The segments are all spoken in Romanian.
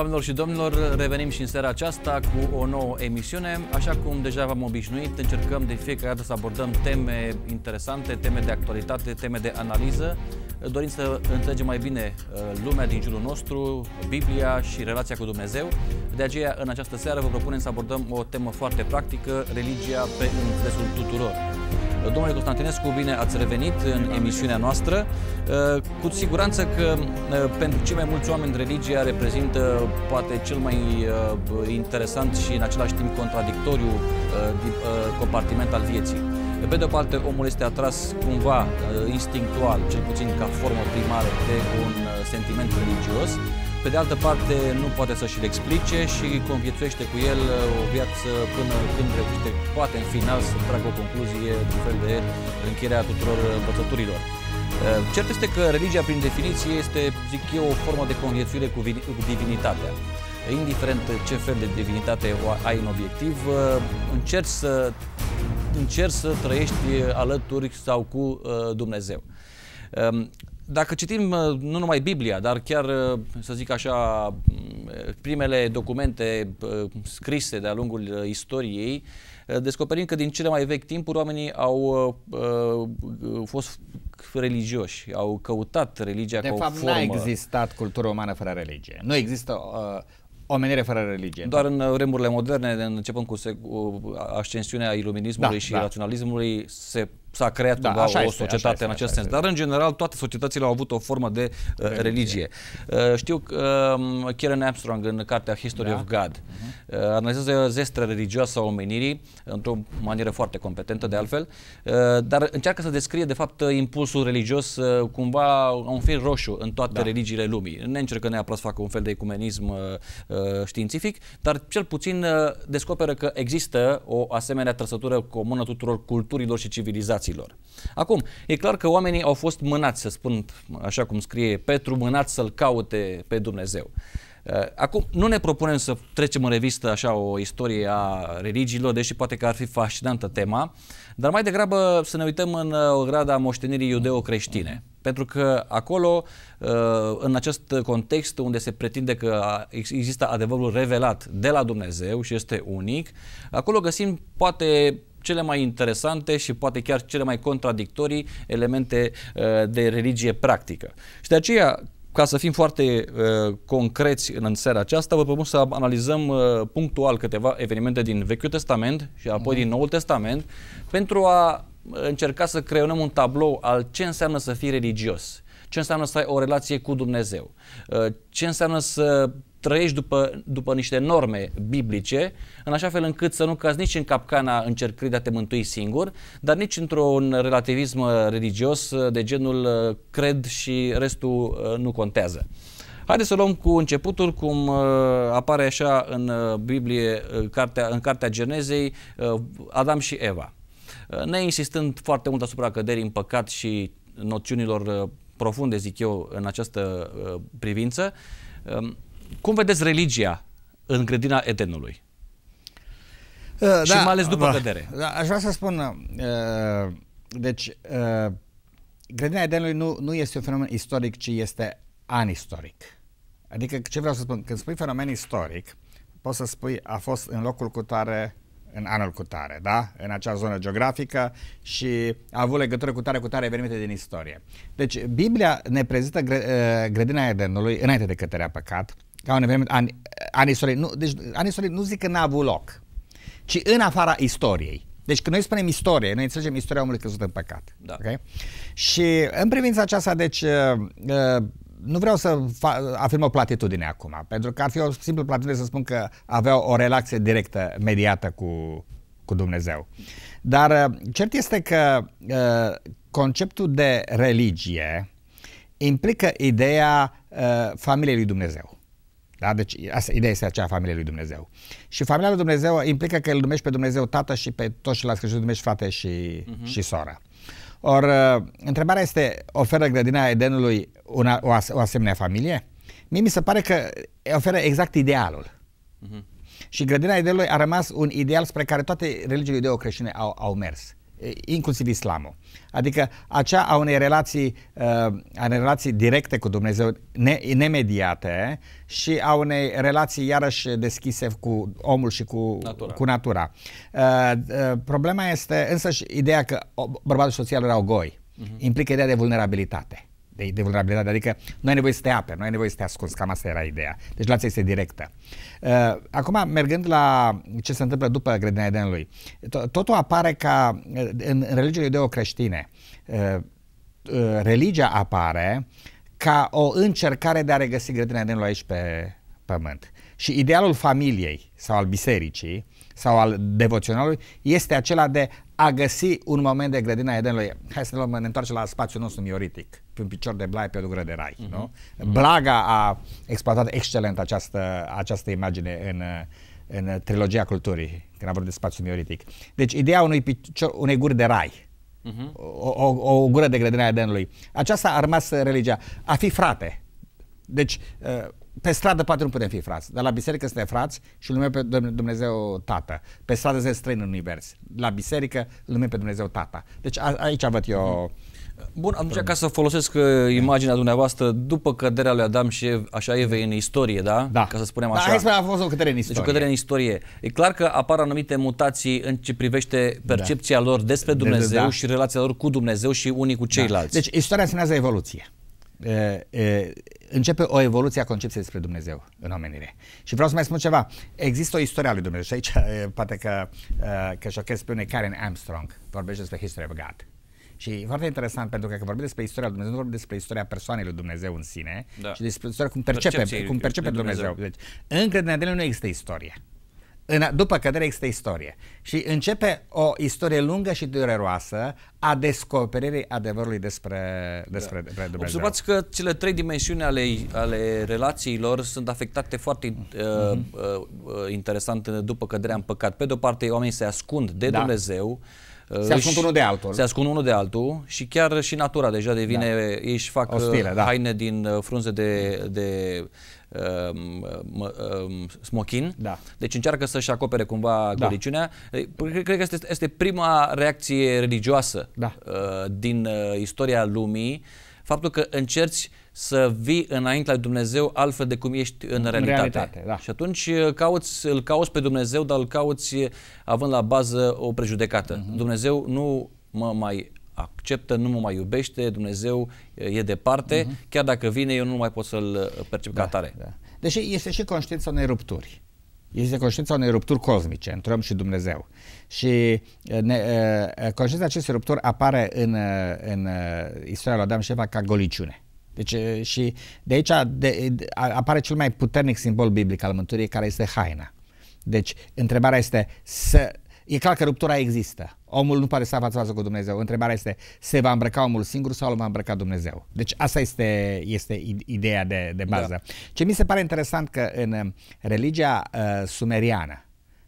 Doamnelor și domnilor, revenim și în seara aceasta cu o nouă emisiune. Așa cum deja v-am obișnuit, încercăm de fiecare dată să abordăm teme interesante, teme de actualitate, teme de analiză, dorim să înțelegem mai bine uh, lumea din jurul nostru, Biblia și relația cu Dumnezeu. De aceea, în această seară, vă propunem să abordăm o temă foarte practică, religia pe înțelesul tuturor. Domnule Constantinescu, bine ați revenit în emisiunea noastră. Uh, cu siguranță că uh, pentru cei mai mulți oameni religia reprezintă uh, poate cel mai interesant și în același timp contradictoriu compartiment al vieții. Pe de o parte, omul este atras cumva instinctual, cel puțin ca formă primară, de un sentiment religios, pe de altă parte, nu poate să și-l explice și conviețuiește cu el uh, o viață până când reușește, poate în final să tragă o concluzie, de fel de încheierea tuturor învățăturilor. Uh, cert este că religia, prin definiție, este, zic eu, o formă de conviețuire cu, cu divinitatea. Indiferent ce fel de divinitate ai în obiectiv, uh, încerci să, încerci să trăiești alături sau cu Dumnezeu. Um, dacă citim uh, nu numai Biblia, dar chiar, uh, să zic așa, mm, primele documente uh, scrise de-a lungul istoriei, descoperim că din cele mai vechi timpuri oamenii au uh, fost religioși, au căutat religia de ca fapt, formă. De fapt, n-a existat cultură umană fără religie. Nu există uh, omenire fără religie. Doar în vremurile moderne, începând cu ascensiunea iluminismului da, și da. raționalismului, se s-a creat da, o societate este, este, în acest sens. Este. Dar, în general, toate societățile au avut o formă de uh, religie. Uh, știu că uh, Kieran Armstrong, în cartea History da. of God, uh-huh. uh, analizează zestrea religioasă a omenirii într-o manieră foarte competentă, de mhm. altfel, uh, dar încearcă să descrie, de fapt, impulsul religios uh, cumva un fir roșu în toate da. religiile lumii. Ne încercă neapărat să facă un fel de ecumenism uh, uh, științific, dar cel puțin uh, descoperă că există o asemenea trăsătură comună tuturor culturilor și civilizațiilor fraților. Acum, e clar că oamenii au fost mânați, să spun așa cum scrie Petru, mânați să-L caute pe Dumnezeu. Eh, acum, nu ne propunem să trecem în revistă așa o istorie a religiilor, deși poate că ar fi fascinantă tema, dar mai degrabă să ne uităm în eh, o grada moștenirii iudeo-creștine. Pentru că acolo, eh, în acest context unde se pretinde că există adevărul revelat de la Dumnezeu și este unic, acolo găsim poate cele mai interesante și poate chiar cele mai contradictorii elemente uh, de religie practică. Și de aceea, ca să fim foarte uh, concreți în seara aceasta, vă propun să analizăm uh, punctual câteva evenimente din Vechiul Testament și apoi mm-hmm. din mhm. Noul Testament pentru a uh, încerca să creionăm un tablou al ce înseamnă să fii religios, ce înseamnă să ai o relație cu Dumnezeu, uh, ce înseamnă să trăiești după, după niște norme biblice, în așa fel încât să nu cazi nici în capcana încercării de a te mântui singur, dar nici într-un relativism religios de genul uh, cred și restul uh, nu contează. Haideți să luăm cu începutul, cum uh, apare așa în Biblie, în cartea, în cartea Genezei, Adam și Eva. Ne insistând foarte mult asupra căderii în păcat și noțiunilor profunde, zic eu, în această privință, um, cum vedeți religia în grădina Edenului? Uh, și da, mai ales după uh, vedere. Da, aș vrea să spun, uh, deci, uh, grădina Edenului nu, nu este un fenomen istoric, ci este anistoric. Adică, ce vreau să spun? Când spui fenomen istoric, poți să spui a fost în locul cu tare în anul cu tare, da? În acea zonă geografică și a avut legătură cu tare cu tare evenimente din istorie. Deci, Biblia ne prezintă uh, grădina Edenului înainte de căterea păcat, ca un eveniment an, anistoric. Nu, deci anistoric nu zic că n-a avut loc, ci în afara istoriei. Deci când noi spunem istorie, noi înțelegem istoria omului căzut în păcat. Da. Okay? Și în privința aceasta, deci, uh, uh nu vreau să afirm o platitudine acum, pentru că ar fi o simplă platitudine să spun că aveau o relație directă, mediată cu, cu Dumnezeu. Dar uh, cert este că uh, conceptul de religie implică ideea uh, familiei lui Dumnezeu. Da? Deci asta, ideea este aceea a familiei lui Dumnezeu. Și familia lui Dumnezeu implică că îl numești pe Dumnezeu tată și pe toți ceilalți creștini numești frate și, uh-huh. și sora. Or, uh, întrebarea este, oferă grădina Edenului una, o, as, o asemenea familie? Mie mi se pare că oferă exact idealul. Uh-huh. Și grădina Edenului a rămas un ideal spre care toate religiile iudeo-creștine au, au mers. Eh, inclusiv islamul. Adică acea a unei relații, eh, a unei relații directe cu Dumnezeu, ne, nemediate și a unei relații iarăși deschise cu omul și cu natura. Cu natura. Eh, problema este însăși ideea că bărbatul social erau goi. Uh-huh. Implică ideea de vulnerabilitate de, de vulnerabilitate, adică nu ai nevoie să te aperi, nu ai nevoie să te ascunzi, cam asta era ideea. Deci relația este directă. Uh, acum, mergând la ce se întâmplă după grădina Edenului, tot, totul apare ca uh, în religiile iudeo-creștine. Uh, uh, religia apare ca o încercare de a regăsi grădina Edenului aici pe pământ. Și idealul familiei sau al bisericii sau al devoționalului este acela de a găsi un moment de grădina Edenului. Hai să ne întoarcem la spațiul nostru mioritic, pe un picior de blai pe o dură de rai. Uh-huh. Nu? Mhm. Blaga a exploatat excelent această, această imagine în, în trilogia culturii, când a vorbit de spațiu mioritic. Deci ideea unui picior, unei guri de rai, uh-huh. o, o, o gură de grădina Edenului, aceasta a rămas religia. A fi frate. Deci ă, pe stradă poate nu putem fi frați, dar la biserică suntem frați și îl numim pe Dumnezeu Tată. Pe stradă suntem străini în univers. La biserică îl numim pe Dumnezeu Tată. Deci a, aici văd eu... Bun, am ca să folosesc uh, imaginea dumneavoastră după căderea lui Adam și Ev, așa Eve în istorie, da? Da. Ca să spunem da, așa. Da, hai să a fost o cădere în istorie. Deci o cădere în istorie. E clar că apar anumite mutații în ce privește da. percepția da. lor despre Dumnezeu de, de, da. și relația lor cu Dumnezeu și unii cu da. ceilalți. Da. Deci istoria semnează evoluție. E, e, începe o evoluție a concepției despre Dumnezeu în omenire. Și vreau să mai spun ceva. Există o istorie a lui Dumnezeu și aici eh, poate că, eh, că șochez pe unei Karen Armstrong, vorbește despre History of God. Și e foarte interesant pentru că când vorbim despre istoria lui Dumnezeu, nu vorbim despre istoria persoanei lui Dumnezeu în sine, da. ci despre istoria cum percepe, cum percepe Dumnezeu. Dumnezeu. Deci, în credința nu există istorie în, după cădere există istorie și începe o istorie lungă și dureroasă a descoperirii adevărului despre, despre da. Dumnezeu. Observați că cele trei dimensiuni ale, ale relațiilor sunt afectate foarte mm-hmm. uh, mhm. uh, interesant după căderea în păcat. Pe de-o parte, oamenii se ascund de da. Dumnezeu, se uh, ascund unul de altul. Se ascund unul de altul și chiar și natura deja devine, da. ei își fac Ostile, uh, da. haine din uh, frunze de, de Ehm, ehm, smochin. Da. Deci încearcă să-și acopere cumva da. goliciunea. Păi, cred că este, este prima reacție religioasă da. Eh, din eh, istoria lumii faptul că încerci să vii înaintea lui Dumnezeu altfel de cum ești în, în realitate. realitate da. Și atunci eh, cauți, îl cauți pe Dumnezeu, dar îl cauți având la bază o prejudecată. Uh-huh. Dumnezeu nu mă mai acceptă, nu mă mai iubește, Dumnezeu e departe, uh-huh. chiar dacă vine eu nu mai pot să-l uh, percep da, ca tare. Da. Deși este și conștiința unei rupturi. Este conștiința unei rupturi cosmice între om și Dumnezeu. Și uh, ne, uh, conștiința acestei rupturi apare în, în istoria lui Adam și Eva ca goliciune. Deci, și de aici de, apare cel mai puternic simbol biblic al mântuirii, care este haina. Deci, întrebarea este să E clar că ruptura există. Omul nu pare să a față cu Dumnezeu. Întrebarea este, se va îmbrăca omul singur sau îl va îmbrăca Dumnezeu? Deci asta este, este ideea de, de da. bază. Da. Ce mi se pare interesant că în uh, religia uh, sumeriană,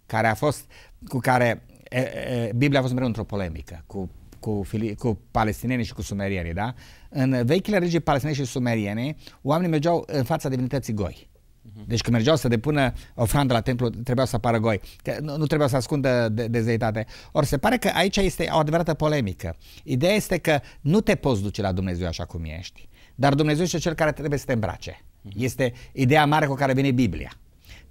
care a fost, cu care e, e, Biblia a fost mereu într-o polemică, cu cu, fili- cu palestinienii și cu sumerienii, da? În vechile regii palestiniene și sumeriene, oamenii mergeau în fața divinității goi. Mhm. Deci când mergeau să depună ofrandă la templu, trebuia să apară goi. Că nu, nu trebuia să ascundă de, de zeitate. Ori se pare că aici este o adevărată polemică. Ideea este că nu te poți duce la Dumnezeu așa cum ești, dar Dumnezeu este cel care trebuie să te îmbrace. Mhm. Este ideea mare cu care vine Biblia.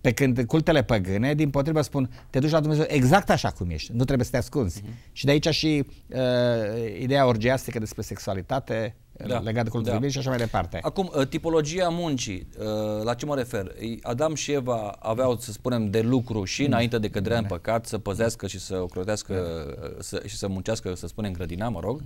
Pe când cultele păgâne, din potrivă, spun, te duci la Dumnezeu exact așa cum ești, nu trebuie să te ascunzi. Uh-huh. Și de aici și uh, ideea orgiastică despre sexualitate uh, da. legată de cultul da. și așa mai departe. Acum, uh, tipologia muncii, uh, la ce mă refer? Adam și Eva aveau, să spunem, de lucru și mm. înainte de căderea în păcat să păzească și să ocrotească să, și să muncească, să spunem, grădina, mă rog.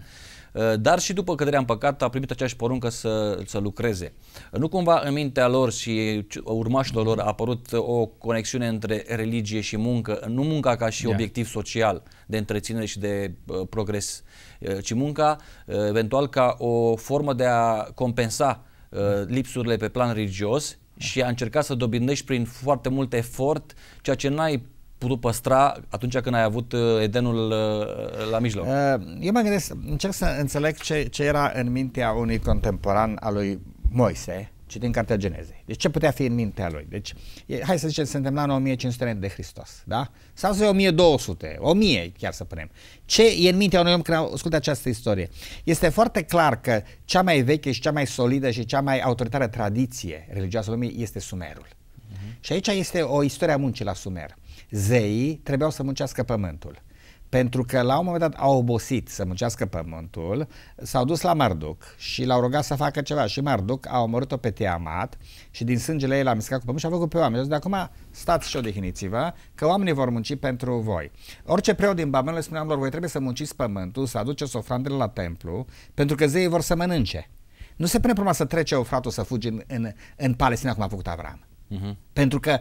Eh, dar și după căderea în păcat a primit aceeași poruncă să, să lucreze. Nu cumva în mintea lor și urmașilor lor a apărut eh, o conexiune între religie și muncă, nu munca ca și yeah. obiectiv social de întreținere și de uh, progres, uh, ci munca uh, eventual ca o formă de a compensa uh, lipsurile pe plan religios și a încercat să dobindești prin foarte mult efort ceea ce n-ai putut păstra atunci când ai avut uh, Edenul uh, la mijloc? Uh, eu mă gândesc, încerc să înțeleg ce, ce era în mintea unui contemporan al lui Moise, citind Cartea Genezei. Deci ce putea fi în mintea lui? Deci, e, hai să zicem, suntem la 1500 de Hristos, da? Sau să 1200, 1000 chiar să punem. Ce e în mintea unui om care ascultă această istorie? Este foarte clar că cea mai veche și cea mai solidă și cea mai autoritară tradiție religioasă lumii este Sumerul. Uh-huh. Și aici este o istorie a muncii la Sumer zeii trebuiau să muncească pământul. Pentru că la un moment dat au obosit să muncească pământul, s-au dus la Marduc și l-au rugat să facă ceva și Marduc a omorât-o pe Tiamat și din sângele ei l-a miscat cu pământ și a făcut pe oameni. Deci de acum stați și odihniți-vă că oamenii vor munci pentru voi. Orice preot din Babel le spuneam lor, voi trebuie să munciți pământul, să aduceți ofrandele la templu, pentru că zeii vor să mănânce. Nu se pune problema să trece ofratul să fugi în, în, în Palestina cum a făcut Avram. Uh-huh. Pentru că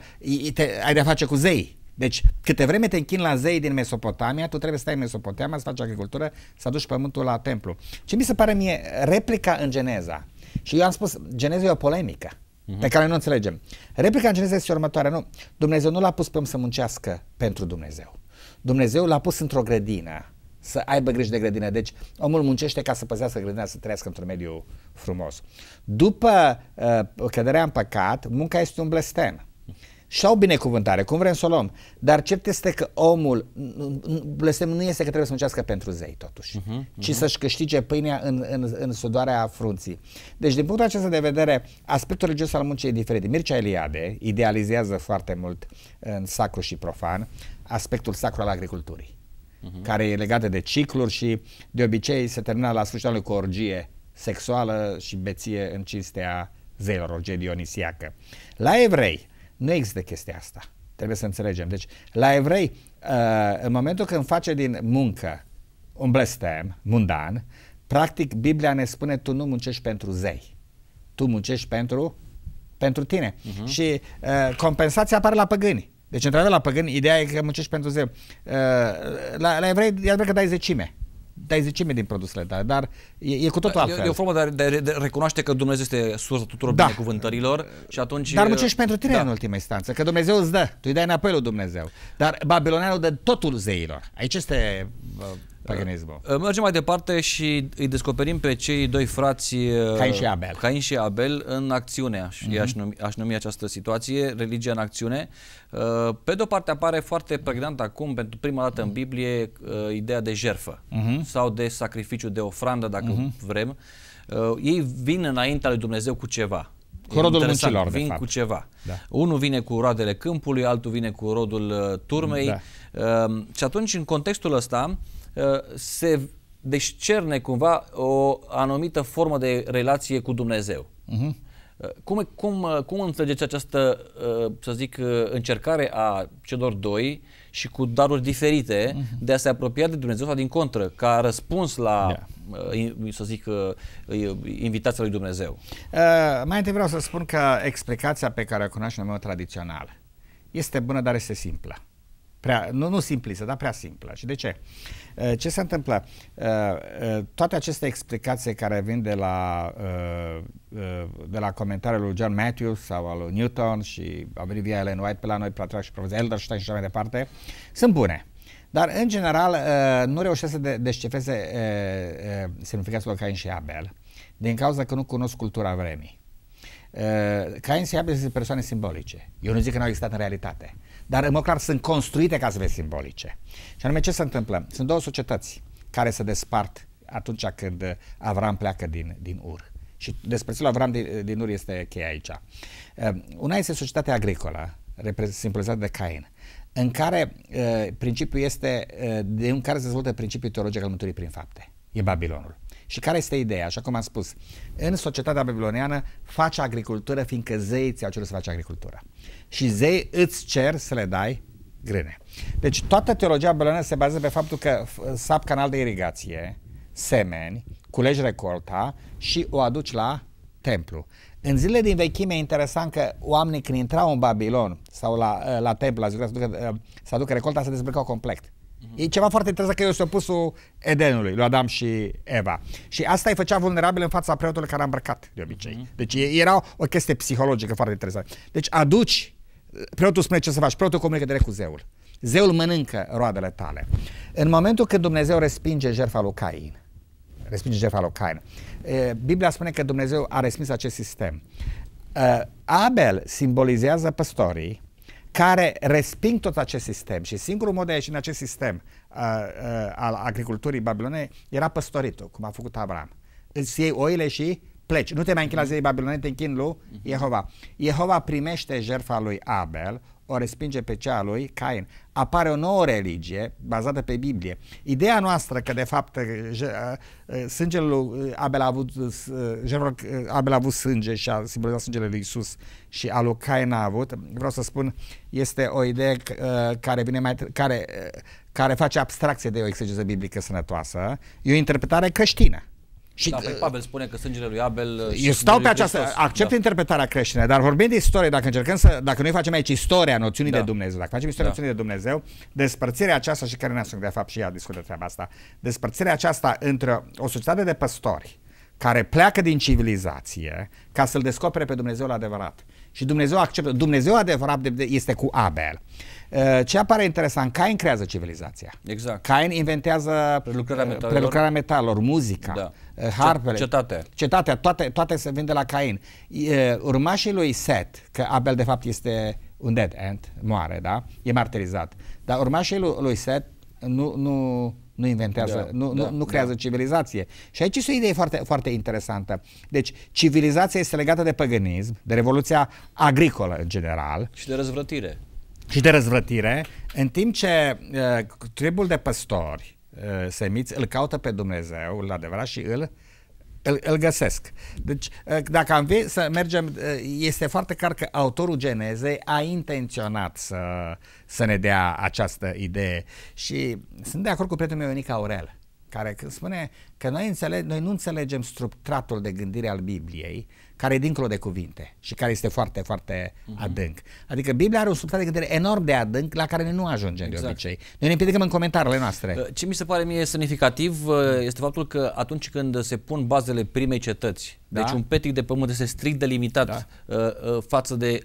te, ai de-a face cu zei. Deci, câte vreme te închin la zei din Mesopotamia, tu trebuie să stai în Mesopotamia, să faci agricultură, să aduci pământul la templu. Ce mi se pare mie replica în Geneza. Și eu am spus, Geneza e o polemică uh-huh. pe care nu înțelegem. Replica în Geneza este următoarea. Nu, Dumnezeu nu l-a pus pe om să muncească pentru Dumnezeu. Dumnezeu l-a pus într-o grădină să aibă grijă de grădină. Deci omul muncește ca să păzească grădina, să trăiască într-un mediu frumos. După uh, căderea în păcat, munca este un blestem și au binecuvântare, cum vrem să o luăm. Dar cert este că omul, blestem nu este că trebuie să muncească pentru zei totuși, uh-huh, uh-huh. ci să-și câștige pâinea în, în, în sudoarea frunții. Deci din punctul acesta de vedere, aspectul religios al muncii e diferit. Mircea Eliade idealizează foarte mult uh, în sacru și profan aspectul sacru al agriculturii, uh-huh. care e legat de cicluri și de obicei se termina la sfârșitul anului cu orgie sexuală și beție în cinstea zeilor, orgie dionisiacă. La evrei, nu există chestia asta. Trebuie să înțelegem. Deci, la evrei, uh, în momentul când face din muncă un blestem mundan, practic Biblia ne spune tu nu muncești pentru zei. Tu muncești pentru pentru tine. Uh-huh. Și uh, compensația apare la păgâni. Deci, într-adevăr, la păgâni, ideea e că muncești pentru zei. Uh, la, la evrei, iată că dai zecime dai zecime din produsele tale, dar e, e cu totul da, altfel. E, e o formă de, de, de recunoaște că Dumnezeu este sursa tuturor da. binecuvântărilor și atunci... Dar muncești pentru tine da. în ultima instanță, că Dumnezeu îți dă, tu îi dai înapoi lui Dumnezeu. Dar babilonianul dă totul zeilor. Aici este uh, Paganismul. Uh, uh, mergem mai departe și îi descoperim pe cei doi frați uh, Cain și Abel, Cain și Abel în acțiune. Aș, mm-hmm. aș, numi, aș numi această situație religia în acțiune. Pe de-o parte apare foarte pregnant acum, pentru prima dată în Biblie, ideea de jerfă mm-hmm. sau de sacrificiu, de ofrandă, dacă mm-hmm. vrem. Ei vin înaintea lui Dumnezeu cu ceva. Cu rodul muncilor, vin de fapt. cu ceva. Da. Unul vine cu roadele câmpului, altul vine cu rodul turmei. Da. Și atunci, în contextul ăsta, uh, Uh, se descerne deci cumva o anumită formă de relație cu Dumnezeu. Uh-huh. Cum, cum, uh, cum înțelegeți această, uh, să zic, încercare a celor doi și cu daruri diferite uh-huh. de a se apropia de Dumnezeu sau din contră, ca răspuns la, yeah. Da. să zic, invitația lui Dumnezeu? Uh, mai întâi vreau să spun că explicația pe care o cunoaștem în mod tradițional este bună, dar este simplă. Prea, nu, nu simplistă, dar prea simplă. Și de ce? Uh, ce se întâmplă? Uh, uh, toate aceste explicații care vin de la, de la comentariul lui John Matthews sau al lui Newton și a venit via Ellen White pe la noi, pe la și profesor Elderstein și așa mai departe, sunt bune. Dar, în general, nu reușesc să descifreze semnificația Cain și Abel din cauza că nu cunosc cultura vremii. Cain și Abel sunt persoane simbolice. Eu nu zic că nu au existat în realitate dar clar, sunt construite ca să fie simbolice. Și anume ce se întâmplă? Sunt două societăți care se despart atunci când Avram pleacă din, din Ur. Și despre celul Avram din, din Ur este cheia aici. Ehm, una este societatea agricolă, simbolizată de Cain, în care eh, principiul este, eh, de în care se dezvoltă principiul teologic al mântuirii prin fapte. E Babilonul. Și care este ideea? Așa cum am spus, în societatea babiloniană faci agricultură fiindcă zeii ți-au cerut să faci agricultură. Și zei îți cer să le dai grâne. Deci toată teologia babiloniană se bazează pe faptul că sap canal de irigație, semeni, culegi recolta și o aduci la templu. În zilele din vechime e interesant că oamenii când intrau în Babilon sau la, la templu, la ziua să aducă, să aducă recolta, se dezbrăcau complet. E ceva foarte interesant că eu sunt opusul Edenului, lui Adam și Eva. Și asta îi făcea vulnerabil în fața preotului care a îmbrăcat, de obicei. Mhm. Deci era o chestie psihologică foarte interesantă. Deci aduci, preotul spune ce să faci, preotul comunică direct cu zeul. Zeul mănâncă roadele tale. În momentul când Dumnezeu respinge jertfa lui Cain, respinge jertfa lui Cain, Biblia spune că Dumnezeu a respins acest sistem. Abel simbolizează păstorii, care resping tot acest sistem și singurul mod de a ieși în acest sistem uh, uh, al agriculturii babilonei era păstoritul, cum a făcut Abraham. Îți iei oile și pleci. Nu te mai închina mhm. zilei babilonei, te închin lui mhm. Jehova. Jehova primește jertfa lui Abel, o respinge pe cea a lui Cain. Apare o nouă religie bazată pe Biblie. Ideea noastră că de fapt eh, eh, eh, sângele lui Abel a avut, Abel a avut sânge și a simbolizat sângele lui Isus și al lui Cain a avut, vreau să spun, este o idee care vine mai care, care face abstracție de o exegeză biblică sănătoasă. E o interpretare creștină. Și da, păi uh, Pavel spune că sângele lui Abel... Uh, Eu stau pe această... Accept da. interpretarea creștină, dar vorbind de istorie, dacă încercăm să... Dacă noi facem aici istoria noțiunii da. de Dumnezeu, dacă facem istoria da. noțiunii de Dumnezeu, despărțirea aceasta, și care ne de fapt și ea discută treaba asta, despărțirea aceasta între o societate de păstori care pleacă din civilizație ca să-L descopere pe Dumnezeu adevărat. Și Dumnezeu acceptă. Dumnezeu adevărat este cu Abel. Eh, ce apare interesant, Cain creează civilizația. Exact. Cain inventează eh, prelucrarea metalelor, prelucrarea metalelor muzica, da. Eh, harpele. Cetatea. Cetatea, toate, toate se vin de la Cain. Urmașii lui Set, că Abel de fapt este un dead end, moare, da? E martirizat. Dar urmașii lui, lui Set nu, nu, nu inventează, da, nu, da, nu, nu da. creează da. civilizație. Și aici este o idee foarte, foarte interesantă. Deci, civilizația este legată de păgânism, de revoluția agricolă în general. Și de răzvrătire și de răzvrătire, în timp ce uh, tribul de păstori uh, semiți îl caută pe Dumnezeu, la adevărat, și îl îl, îl găsesc. Deci, uh, dacă am vrea să mergem, uh, este foarte clar că autorul Genezei a intenționat să, să ne dea această idee și sunt de acord cu prietenul meu Ionica Aurel, care spune că noi, înțeleg, noi nu înțelegem structuratul de gândire al Bibliei, uh, care e dincolo de cuvinte și care este foarte, foarte uh-huh. adânc. Adică Biblia are un substrat de gândire enorm de adânc la care ne nu ajungem exact. de obicei. Noi ne împiedicăm în comentariile noastre. Uh, ce mi se pare mie semnificativ uh, este faptul că atunci când se pun bazele primei cetăți, da? deci un petic de pământ este strict delimitat da? Uh, față de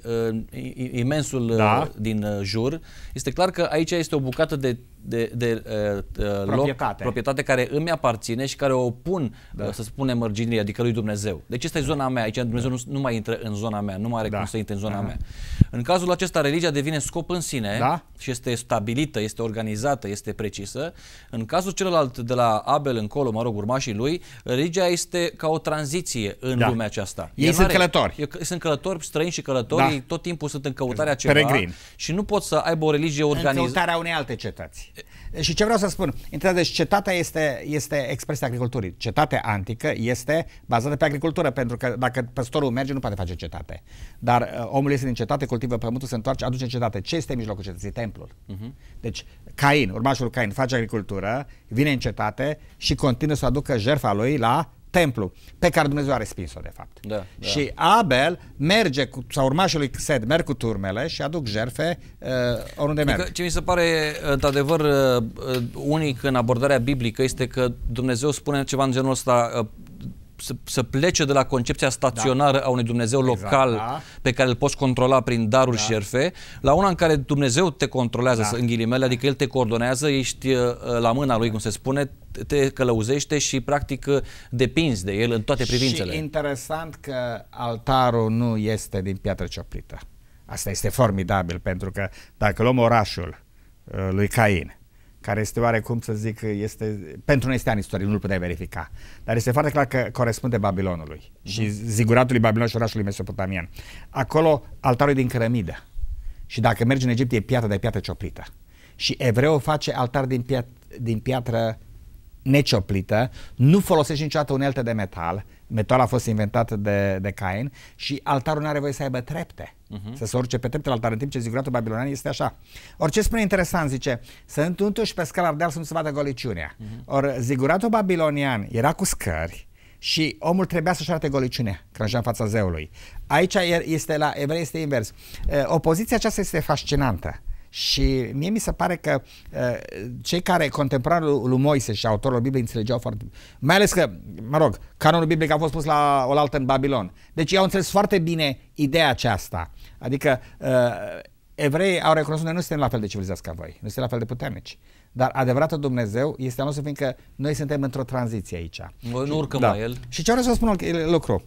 imensul da? din jur, este clar că aici este o bucată de de, de de proprietate. Loc, proprietate care îmi aparține și care o opun, da. să spunem, mărginirii, adică lui Dumnezeu. Deci asta e zona mea aici. Dumnezeu nu, nu mai intră în zona mea, nu mai are da. cum să intre în zona Aha. mea. În cazul acesta, religia devine scop în sine da? și este stabilită, este organizată, este precisă. În cazul celălalt de la Abel încolo, mă rog, urmașii lui, religia este ca o tranziție în da. lumea aceasta. Ei sunt călători. Eu, sunt călători, străini și călători, da. tot timpul sunt în căutarea ceva Peregrin. și nu pot să aibă o religie organizată. În căutarea unei alte cetăți. Și ce vreau să spun, deci cetatea este, este expresia agriculturii. Cetatea antică este bazată pe agricultură, pentru că dacă păstorul merge, nu poate face cetate. Dar uh, omul este din cetate, cultivă pământul, se întoarce, aduce cetate. Ce este în mijlocul cetății? Templul. Uh-huh. Deci Cain, urmașul Cain, face agricultură, vine în cetate și continuă să aducă jertfa lui la templu, pe care Dumnezeu a respins-o de fapt. Da, da. Și Abel merge, cu, sau urmașul lui Sed merg cu turmele și aduc jerfe uh, oriunde adică, merg. Ce mi se pare într-adevăr uh, uh, unic în abordarea biblică este că Dumnezeu spune ceva în genul ăsta, uh, să, să plece de la concepția staționară da. a unui Dumnezeu exact, local exact, da. pe care îl poți controla prin daruri da. și erfe, la una în care Dumnezeu te controlează, da. în ghilimele, adică El te coordonează, ești uh, la mâna Lui, cum se spune, te călăuzește și practic uh, depinzi de El în toate privințele. Și interesant că altarul nu este din piatră cioplită. Asta este formidabil, pentru că dacă luăm orașul uh, lui Cain, care este oarecum, să zic, este, pentru noi este an istoric, nu-l putem verifica. Dar este foarte clar că corespunde Babilonului mm și mhm. ziguratului Babilon și orașului mesopotamian. Acolo, altarul din cărămidă. Și dacă mergi în Egipt, e piatră de piatră cioplită. Și evreu face altar din, piat- din piatră necioplită, nu folosește niciodată unelte de metal, metoala a fost inventată de, de Cain și altarul nu are voie să aibă trepte, uh-huh. să se urce pe la altar, în timp ce ziguratul babilonian este așa. Orice spune interesant, zice, să și pe scala ardeal să nu se vadă goliciunea. Uh-huh. Or, ziguratul babilonian era cu scări, și omul trebuia să-și arate goliciunea când în fața zeului. Aici este la evrei este invers. Opoziția aceasta este fascinantă. Și mie mi se pare că uh, cei care contemporanul lui Moise și autorul Bibliei înțelegeau foarte bine, mai ales că, mă rog, canonul biblic a fost pus la oaltă în Babilon. Deci ei au înțeles foarte bine ideea aceasta. Adică uh, evreii au recunoscut noi nu suntem la fel de civilizați ca voi, nu suntem la fel de puternici. Dar adevăratul Dumnezeu este al nostru fiindcă noi suntem într-o tranziție aici. Noi nu urcăm da. la el. Și ce vreau să spun lucru?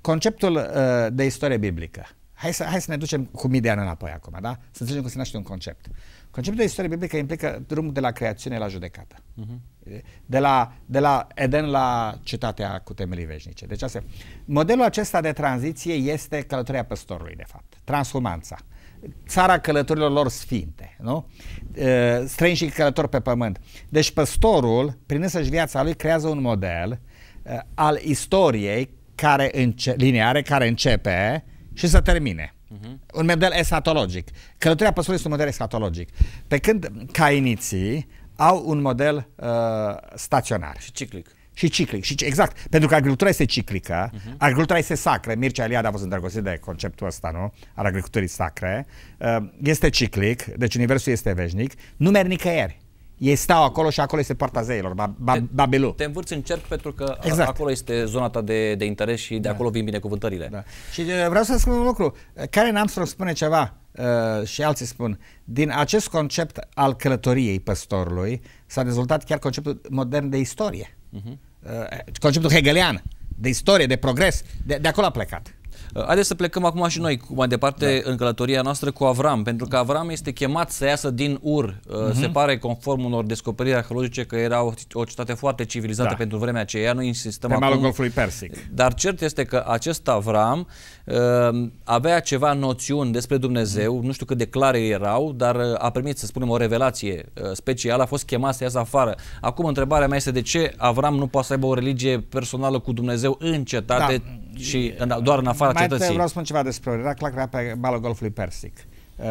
Conceptul uh, de istorie biblică Hai să, hai să ne ducem cu mii de ani înapoi acum, da? Să înțelegem că se naște un concept. Conceptul de istorie biblică implică drumul de la creațiune la judecată. Uh-huh. De, la, de la Eden la cetatea cu temelii veșnice. Deci asta, modelul acesta de tranziție este călătoria păstorului, de fapt. Transhumanța. Țara călătorilor lor sfinte, nu? Străini și călători pe pământ. Deci păstorul, prin însăși viața lui, creează un model al istoriei care înce- lineare care începe și să termine. Uh-huh. Un model eschatologic. Călătoria păsului este un model eschatologic. Pe când cainiții au un model uh, staționar. Și ciclic. Și ciclic, și, exact. Pentru că agricultura este ciclică, uh-huh. agricultura este sacră. Mircea Eliade a fost îndrăgostit de conceptul ăsta, nu? Al agriculturii sacre. Uh, este ciclic, deci universul este veșnic. Nu merg nicăieri ei stau acolo și acolo este poarta zeilor, ba, ba, te, Babelu. Te învârți în cerc pentru că exact. acolo este zona ta de, de interes și de da. acolo vin binecuvântările. Da. Și uh, vreau să spun un lucru. Karen Armstrong spune ceva uh, și alții spun. Din acest concept al călătoriei păstorului s-a dezvoltat chiar conceptul modern de istorie. Uh-huh. Uh, conceptul hegelian de istorie, de progres, de, de acolo a plecat. Uh, haideți să plecăm acum și noi mai departe da. în călătoria noastră cu Avram, pentru că Avram este chemat să iasă din Ur. Uh-huh. Se pare, conform unor descoperiri arheologice, că era o, o cetate foarte civilizată da. pentru vremea aceea. Noi insistăm Pe acum. Golfului Persic. Dar cert este că acest Avram uh, avea ceva noțiuni despre Dumnezeu, uh-huh. nu știu cât de clare erau, dar uh, a primit, să spunem, o revelație uh, specială, a fost chemat să iasă afară. Acum, întrebarea mea este de ce Avram nu poate să aibă o religie personală cu Dumnezeu în cetate da și în, doar în afara mai cetății. Mai vreau să spun ceva despre Orera, era pe balul golfului Persic. Uh,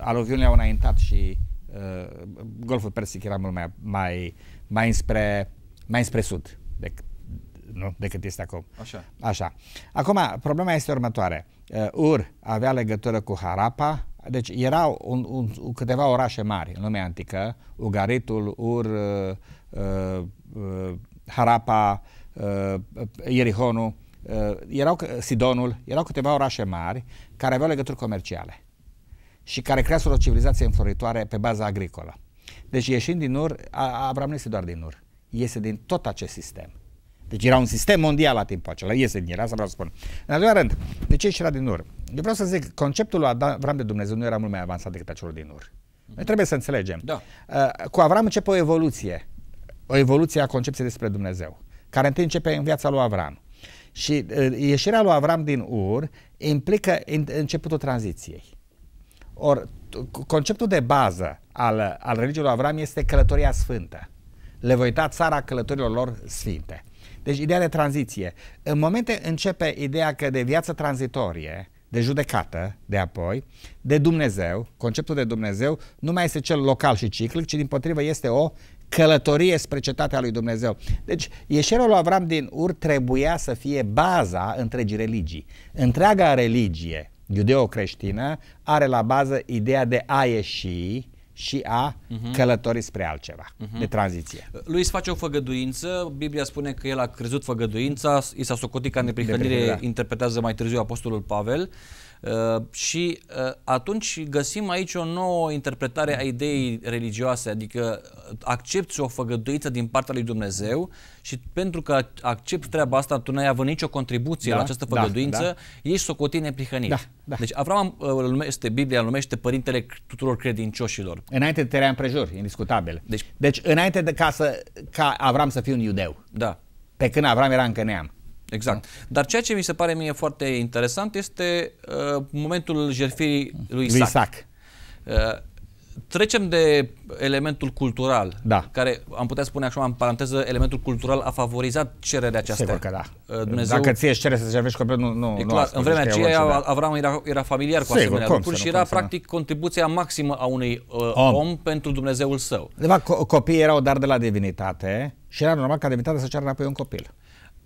aluviunile au înaintat și uh, golful Persic era mult mai, mai, mai, înspre, mai înspre sud dec, nu, decât este acum. Așa. Așa. Acum, problema este următoare. Uh, Ur avea legătură cu Harapa, deci erau un, un, un, câteva orașe mari în lumea antică, Ugaritul, Ur, uh, uh, uh Harapa, uh, Ierihonu, Eh, erau, Sidonul, erau câteva orașe mari care aveau legături comerciale și care creaseră o civilizație înfloritoare pe baza agricolă. Deci ieșind din Ur, Abraham nu este doar din Ur, iese din tot acest sistem. Deci era un sistem mondial la timpul acela, iese din el, asta vreau să spun. În al doilea rând, de ce era din Ur? Eu vreau să zic, conceptul lui Abraham de Dumnezeu nu era mult mai avansat decât acelor din Ur. Noi trebuie să înțelegem. Da. Eh, cu Avram începe o evoluție, o evoluție a concepției despre Dumnezeu, care întâi începe în viața lui Avram și ieșirea lui Avram din Ur implică începutul tranziției. Or, conceptul de bază al, al religiei lui Avram este călătoria sfântă. Le voi da țara călătorilor lor sfinte. Deci ideea de tranziție. În momente începe ideea că de viață tranzitorie, de judecată, de apoi, de Dumnezeu, conceptul de Dumnezeu nu mai este cel local și ciclic, ci din potrivă este o călătorie spre cetatea lui Dumnezeu. Deci ieșirea lui Avram din Ur trebuia să fie baza întregii religii. Întreaga religie iudeo-creștină are la bază ideea de a ieși și a uh-huh. călători spre altceva, uh-huh. de tranziție. Lui îți face o făgăduință, Biblia spune că el a crezut făgăduința, i s-a socotit ca neprihănire, da. interpretează mai târziu Apostolul Pavel. Uh, Uh, și uh, atunci găsim aici o nouă interpretare a ideii religioase, adică uh, accepti o făgăduită din partea lui Dumnezeu și pentru că accepti treaba asta, tu n-ai avut nicio contribuție da, la această da, făgăduință, da, da. ești socotit neprihănit. Da, da. Deci Avram uh, numește, Biblia numește părintele tuturor credincioșilor. Înainte de terea împrejur, indiscutabil. Deci, deci înainte de ca, să, ca Avram să fie un iudeu. Da. Pe când Avram era încă neam. Exact. Da? Dar ceea ce mi se pare mie foarte interesant este uh, momentul jertfirii lui Isaac. Lui Isaac. Uh, trecem de elementul cultural, da. care am putea spune așa în paranteză, elementul cultural a favorizat cererea aceasta. Sigur că da. Uh, Dumnezeu, Dacă ție își cere să servești copilul, nu, nu, e clar, nu În vremea aceea da. Avram era, era familiar cu Sigur, asemenea lucruri nu, și era practic nu. contribuția maximă a unui uh, om. om pentru Dumnezeul său. De fapt, co- copiii erau dar de la divinitate și era normal ca divinitatea să ceară înapoi un copil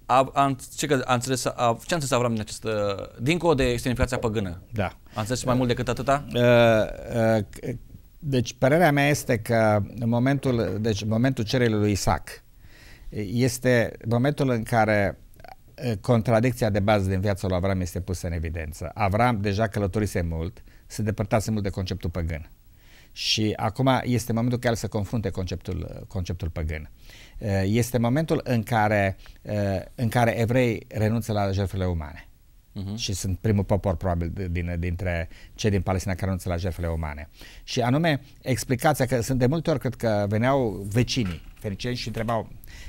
a, a, ce, că a înțeles, a, ce a înțeles Avram din această, dincolo de semnificația păgână? Da. A înțeles mai mult decât atâta? Uh, uh, deci părerea mea este că în momentul, deci momentul cererii lui Isaac este momentul în care uh, contradicția de bază din viața lui Avram este pusă în evidență. Avram deja călătorise mult, se depărtase mult de conceptul păgân. Și acum este momentul în care se confrunte conceptul, conceptul păgân. Uh, Eh, este momentul în care, eh, în care evrei renunță la jertfele umane. Uh-huh. Și sunt primul popor probabil din, dintre cei din Palestina care renunță la jertfele umane. Și anume, explicația că sunt de multe ori cred că veneau vecinii fericeni și întrebau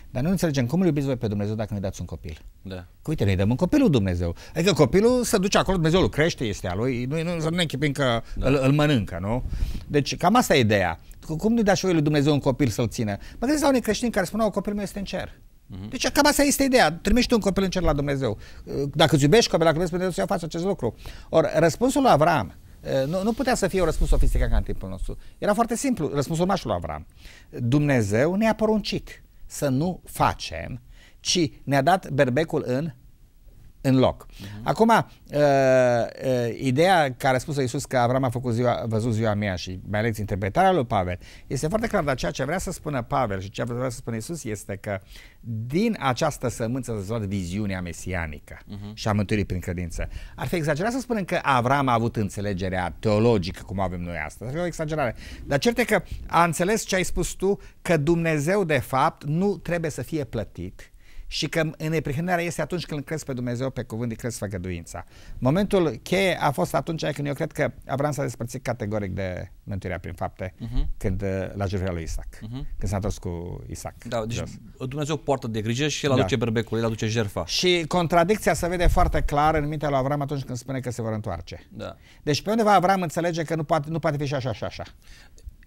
dar nu înțelegem cum îl iubiți voi pe Dumnezeu dacă nu-i dați un copil. Da. uite, noi dăm un copil Dumnezeu. Adică copilul se duce acolo, Dumnezeu îl crește, este a lui, nu, nu, nu ne închipim că da. îl, îl mănâncă, nu? Deci cam asta e ideea cum nu-i da și lui Dumnezeu un copil să-l țină? Mă gândesc la unii creștini care spuneau, copilul meu este în cer. Mm-hmm. Deci cam asta este ideea. Trimiște un copil în cer la Dumnezeu. Ă, dacă îți iubești copilul, dacă vezi pe Dumnezeu, să faci acest lucru. Or, răspunsul lui Avram, ă, nu, nu putea să fie un răspuns sofisticat ca în timpul nostru. Era foarte simplu, răspunsul mașului Avram. Dumnezeu ne-a poruncit să nu facem, ci ne-a dat berbecul în în loc. Uh-huh. Acum, uh, uh, ideea care a spus Iisus că Avram a făcut ziua, văzut ziua mea și mai ales interpretarea lui Pavel, este foarte clar, dar ceea ce vrea să spună Pavel și ceea ce vrea să spună Iisus este că din această sămânță se zvad viziunea mesianică uh-huh. și a mântuirii prin credință. Ar fi exagerat să spunem că Avram a avut înțelegerea teologică cum avem noi astăzi. Ar fi o exagerare. Dar cert e că a înțeles ce ai spus tu, că Dumnezeu de fapt nu trebuie să fie plătit, și că în neprihănirea este atunci când crezi pe Dumnezeu, pe cuvânt, îi crezi făgăduința. Momentul cheie a fost atunci când eu cred că Abraham s-a despărțit categoric de mântuirea prin fapte uh-huh. când uh, la jururile lui Isaac, uh-huh. când s-a întors cu Isaac. Da, deci jos. Dumnezeu poartă de grijă și el da. aduce da. berbecul, el aduce jerfa. Și contradicția se vede foarte clar în mintea lui Avram atunci când spune că se vor întoarce. Da. Deci pe undeva Avram înțelege că nu poate, nu poate fi și așa și așa.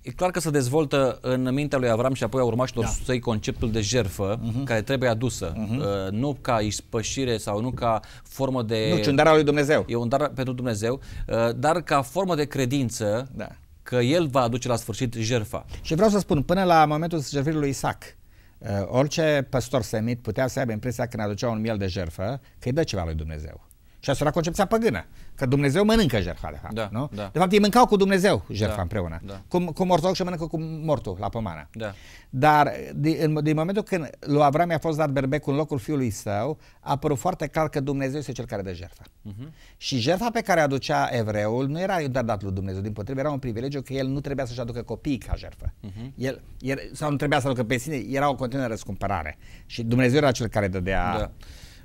E clar că se dezvoltă în mintea lui Avram și apoi a urmașilor da. săi conceptul de jerfă uh-huh. care trebuie adusă. Uh-huh. Uh, nu ca ispășire sau nu ca formă de... Nu, ci un dar al lui Dumnezeu. E un dar pentru Dumnezeu, uh, dar ca formă de credință da. că El va aduce la sfârșit jerfa. Și vreau să spun, până la momentul jerfirii lui Isaac, uh, orice păstor semit putea să aibă impresia când aducea un miel de jerfă că îi dă ceva lui Dumnezeu. Și asta era concepția păgână, că Dumnezeu mănâncă jertfa, da, nu? Da. De fapt, ei mâncau cu Dumnezeu jertfa da, împreună, da. cum, cum ortodoxii mănâncă cu mortul la pomană. Da. Dar din, din momentul când lui Avram i-a fost dat berbecul în locul fiului său, a părut foarte clar că Dumnezeu este cel care dă jertfa. Uh-huh. Și jertfa pe care aducea evreul nu era doar dat lui Dumnezeu, din potrivă era un privilegiu că el nu trebuia să-și aducă copiii ca jertfă. Uh-huh. El, el, sau nu trebuia să aducă pe sine, era o continuă răscumpărare. Și Dumnezeu era cel care dădea... Da.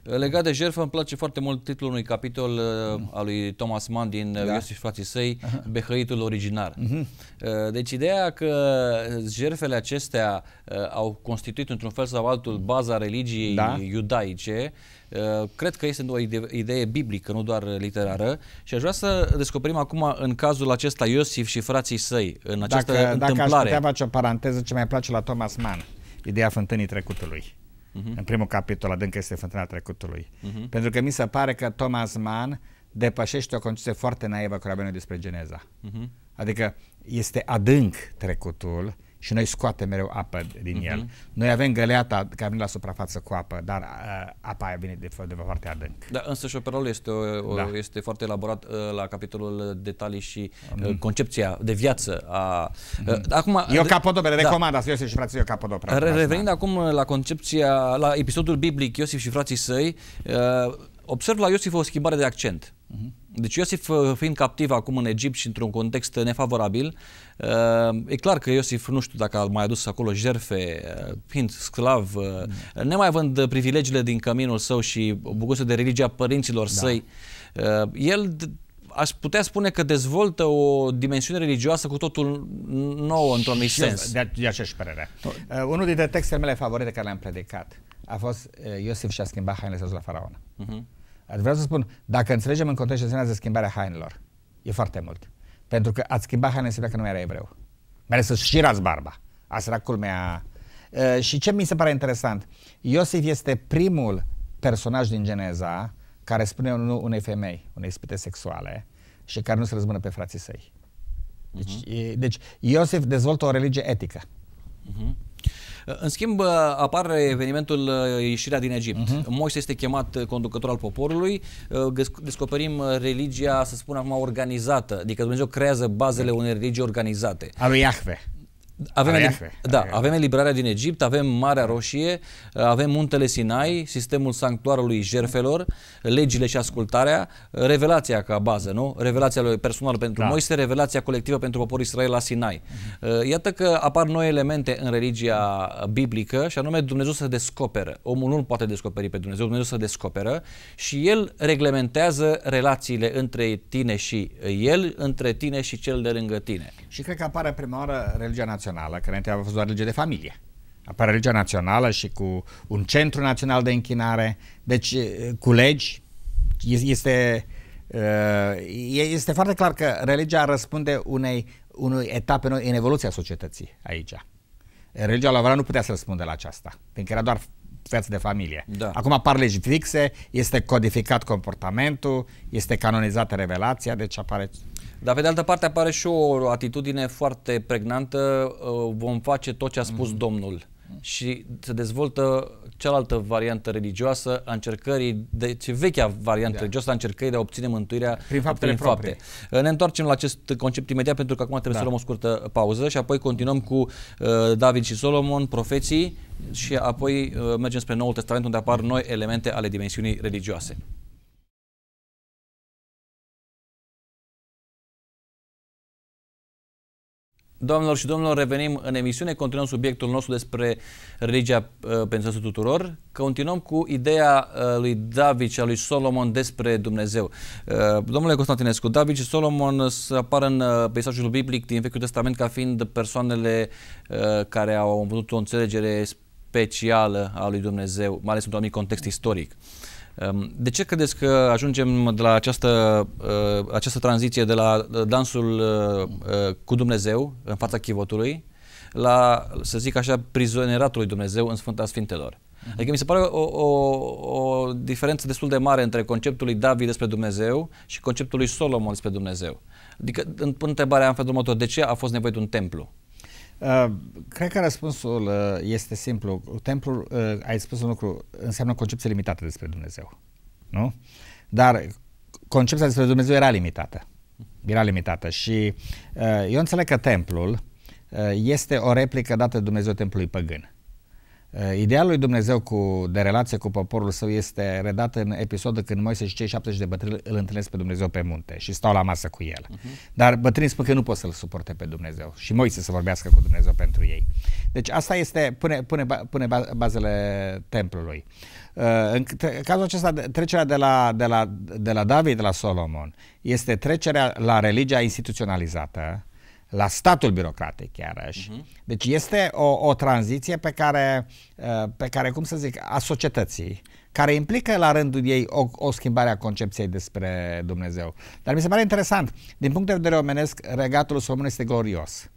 Eh, legat de jertfă, îmi place foarte mult titlul unui capitol uh, al lui Thomas Mann din eh, da. Iosif frații săi, Behăitul originar. Uh-huh. Uh, deci ideea că jertfele acestea uh, au constituit într-un fel sau altul baza religiei da. iudaice, uh, cred că este o idee, idee biblică, nu doar literară și aș vrea să descoperim acum în cazul acesta Iosif și frații săi, în această dacă, întâmplare. Dacă aș putea face o paranteză, ce mai place la Thomas Mann, ideea fântânii trecutului uh-huh. în primul capitol, adânc este fântâna trecutului. Uh-huh. Pentru că mi se pare că Thomas Mann depășește o concepție foarte naivă cu noi despre Geneza. Uh-huh. Adică este adânc trecutul, uh, și noi scoatem mereu apă din uh-huh. el. Noi avem găleata care vine la suprafață cu apă, dar uh, apa vine de, de foarte adânc. Da, însă și operalul este, o, o, da. este foarte elaborat uh, la capitolul detalii și mm. uh, mm. concepția de viață a... Uh, mm. acum, eu capodopere, da. recomand asta, Iosif și frații, eu capodopere. Revenind da. acum la concepția, la episodul biblic Iosif și frații săi, uh, observ la Iosif o schimbare de accent. Deci Iosif, uh, fiind captiv acum în Egipt și într-un context nefavorabil, uh, e clar că Iosif nu știu dacă a mai adus acolo jerfe, uh, fiind sclav, mm. nemai având privilegiile din căminul său și bucurându de religia părinților da. săi, el aș putea spune că dezvoltă o dimensiune religioasă cu totul nouă într-un anumit sens. De, de aceeași părere. Uh, unul dintre textele mele favorite care le-am predicat a fost uh, Iosif și-a schimbat hainele la faraon. Uh-huh. Vreau să spun, dacă înțelegem în context ce înseamnă schimbarea hainelor, e foarte mult. Pentru că ați schimba hainele înseamnă că nu era evreu. Mereu să-și șirați barba. Asta era culmea. Uh, și ce mi se pare interesant, Iosif este primul personaj din Geneza care spune un unei femei, unei spite sexuale și care nu se răzbună pe frații săi. Deci, uh-huh. e, deci Iosif dezvoltă o religie etică. Uh-huh. În schimb, apare evenimentul uh, ieșirea din Egipt. Uh-huh. Moise este chemat uh, conducător al poporului. Uh, descoperim religia, să spun acum, organizată. Adică Dumnezeu creează bazele unei religii organizate. A lui Iahve avem, elib- da, Ariafe. avem eliberarea din Egipt, avem Marea Roșie, avem muntele Sinai, sistemul sanctuarului jerfelor, legile și ascultarea, revelația ca bază, nu? Revelația lui personal pentru da. Moise, revelația colectivă pentru poporul Israel la Sinai. Uh-huh. Iată că apar noi elemente în religia biblică și anume Dumnezeu să descoperă. Omul nu poate descoperi pe Dumnezeu, Dumnezeu să descoperă și El reglementează relațiile între tine și El, între tine și cel de lângă tine. Și cred că apare prima oară religia națională națională, care înainte a fost doar lege de familie. Apare legea națională și cu un centru național de închinare, deci cu legi. Este, este foarte clar că religia răspunde unei, unei etape noi în evoluția societății aici. Religia la nu putea să răspundă la aceasta, pentru că era doar viață de familie. Da. Acum apar legi fixe, este codificat comportamentul, este canonizată revelația, deci apare dar pe de altă parte apare și o atitudine foarte pregnantă, uh, vom face tot ce a spus mm-hmm. Domnul. Și se dezvoltă cealaltă variantă religioasă a încercării, deci vechea variantă da. religioasă a încercării de a obține mântuirea prin faptele prin fapte. Proprii. Uh, ne întoarcem la acest concept imediat pentru că acum trebuie da. să luăm o scurtă pauză și apoi continuăm cu uh, David și Solomon, profeții și apoi uh, mergem spre Noul Testament unde apar mhm. noi elemente ale dimensiunii religioase. Doamnelor și domnilor, revenim în emisiune, continuăm subiectul nostru despre religia uh, pentru tuturor. Continuăm cu ideea uh, lui David și a lui Solomon despre Dumnezeu. Uh, domnule Constantinescu, David și Solomon se apar în uh, peisajul biblic din Vechiul Testament ca fiind persoanele uh, care au avut o înțelegere specială a lui Dumnezeu, mai ales într-un anumit context istoric. Uh, Ehm, de ce credeți că ajungem de la această, eh, această tranziție de la eh, dansul eh, cu Dumnezeu în fața chivotului la, să zic așa, prizoneratul lui Dumnezeu în Sfânta Sfintelor? Mhm. Adică mi se pare o, o, o diferență destul de mare între conceptul lui David despre Dumnezeu și conceptul lui Solomon despre Dumnezeu. Adică, în întrebarea în felul următor, de ce a fost nevoie de un templu? Uh, cred că răspunsul uh, este simplu. Templul, uh, ai spus un lucru, înseamnă concepție limitată despre Dumnezeu. Nu? Dar concepția despre Dumnezeu era limitată. Era limitată și uh, eu înțeleg că templul uh, este o replică dată de Dumnezeu templului păgân. Eh, ideea lui Dumnezeu cu, de relație cu poporul său este redată în episodul când Moise și cei 70 de bătrâni îl întâlnesc pe Dumnezeu pe munte și stau la masă cu el. Uh-huh. Dar bătrânii spun că nu pot să-l suporte pe Dumnezeu și Moise să vorbească cu Dumnezeu pentru ei. Deci asta este, pune, pune, pune bazele templului. Eh, în cazul acesta, trecerea de la, de la, de la David la Solomon este trecerea la religia instituționalizată, la statul birocratic iarăși. Uh-huh. Deci este o, o tranziție pe care, eh, pe care, cum să zic, a societății, care implică la rândul ei o, o schimbare a concepției despre Dumnezeu. Dar mi se pare interesant, din punct de vedere omenesc, regatul român este glorios.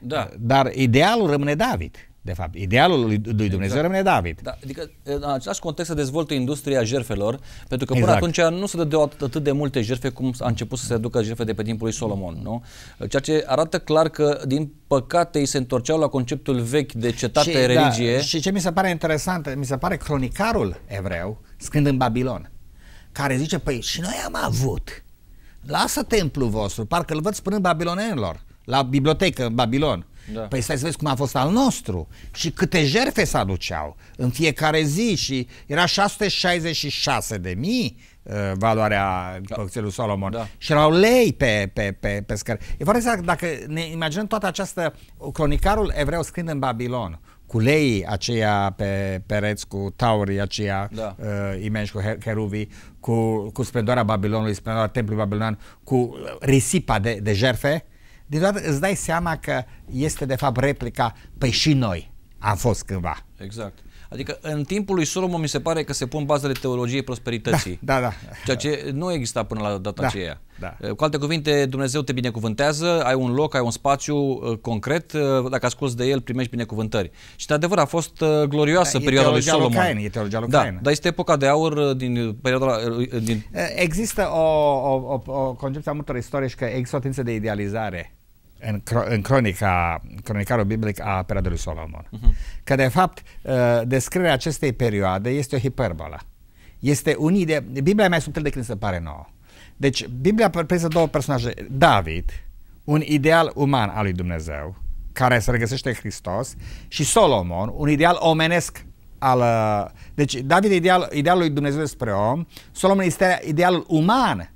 Da. Dar idealul rămâne David de fapt. Idealul lui, lui exact. Dumnezeu exact. rămâne David. Da, adică, în același context, se dezvoltă industria jerfelor, pentru că până exact. atunci nu se dădeau atât de multe jerfe cum a început să se aducă jerfe de pe timpul lui Solomon. Nu? Ceea ce arată clar că, din păcate, ei se întorceau la conceptul vechi de cetate și, da, religie. Da, și ce mi se pare interesant, mi se pare cronicarul evreu, scând în Babilon, care zice, păi și noi am avut, lasă templul vostru, parcă îl văd spunând babilonenilor, la bibliotecă în Babilon, da. Păi stai să vezi cum a fost al nostru și câte jerfe se aduceau în fiecare zi și era 666 de mii uh, valoarea da. păcțelului Solomon da. și erau lei pe, pe, pe, pe scări. E foarte exact, dacă ne imaginăm toată această, cronicarul evreu scriind în Babilon, cu lei aceia pe pereți, cu taurii aceia da. uh, imenși, cu heruvii, cu, cu splendoarea Babilonului, splendoarea templului babilonian, cu risipa de, de jerfe, uh, Deodată deci, îți dai seama că este de fapt replica, pe și noi am fost cândva. Exact. Adică în timpul lui Solomon mi se pare că se pun bazele teologiei prosperității. Da, da, da. Ceea ce nu exista până la data da, aceea. Da. Eh, cu alte cuvinte, Dumnezeu te binecuvântează, ai un loc, ai un spațiu eh, concret, eh, dacă asculți de el primești binecuvântări. Și de adevăr a fost glorioasă da, perioada lui Solomon. Lucain, e teologia lui da, dar este epoca de aur din perioada din Există o, o, o, o concepție a multor istorici că există o tendință de idealizare în, în cronica, cronicarul biblic a perioadei Solomon. Uh-huh. Că, de fapt, ă, descrierea acestei perioade este o hiperbolă. Este unii de... Biblia e mai subtil decât se pare nouă. Deci, Biblia prezintă două personaje. David, un ideal uman al lui Dumnezeu, care se regăsește în Hristos, și Solomon, un ideal omenesc al... Ă, deci, David e ideal, idealul lui Dumnezeu despre om, Solomon este idealul uman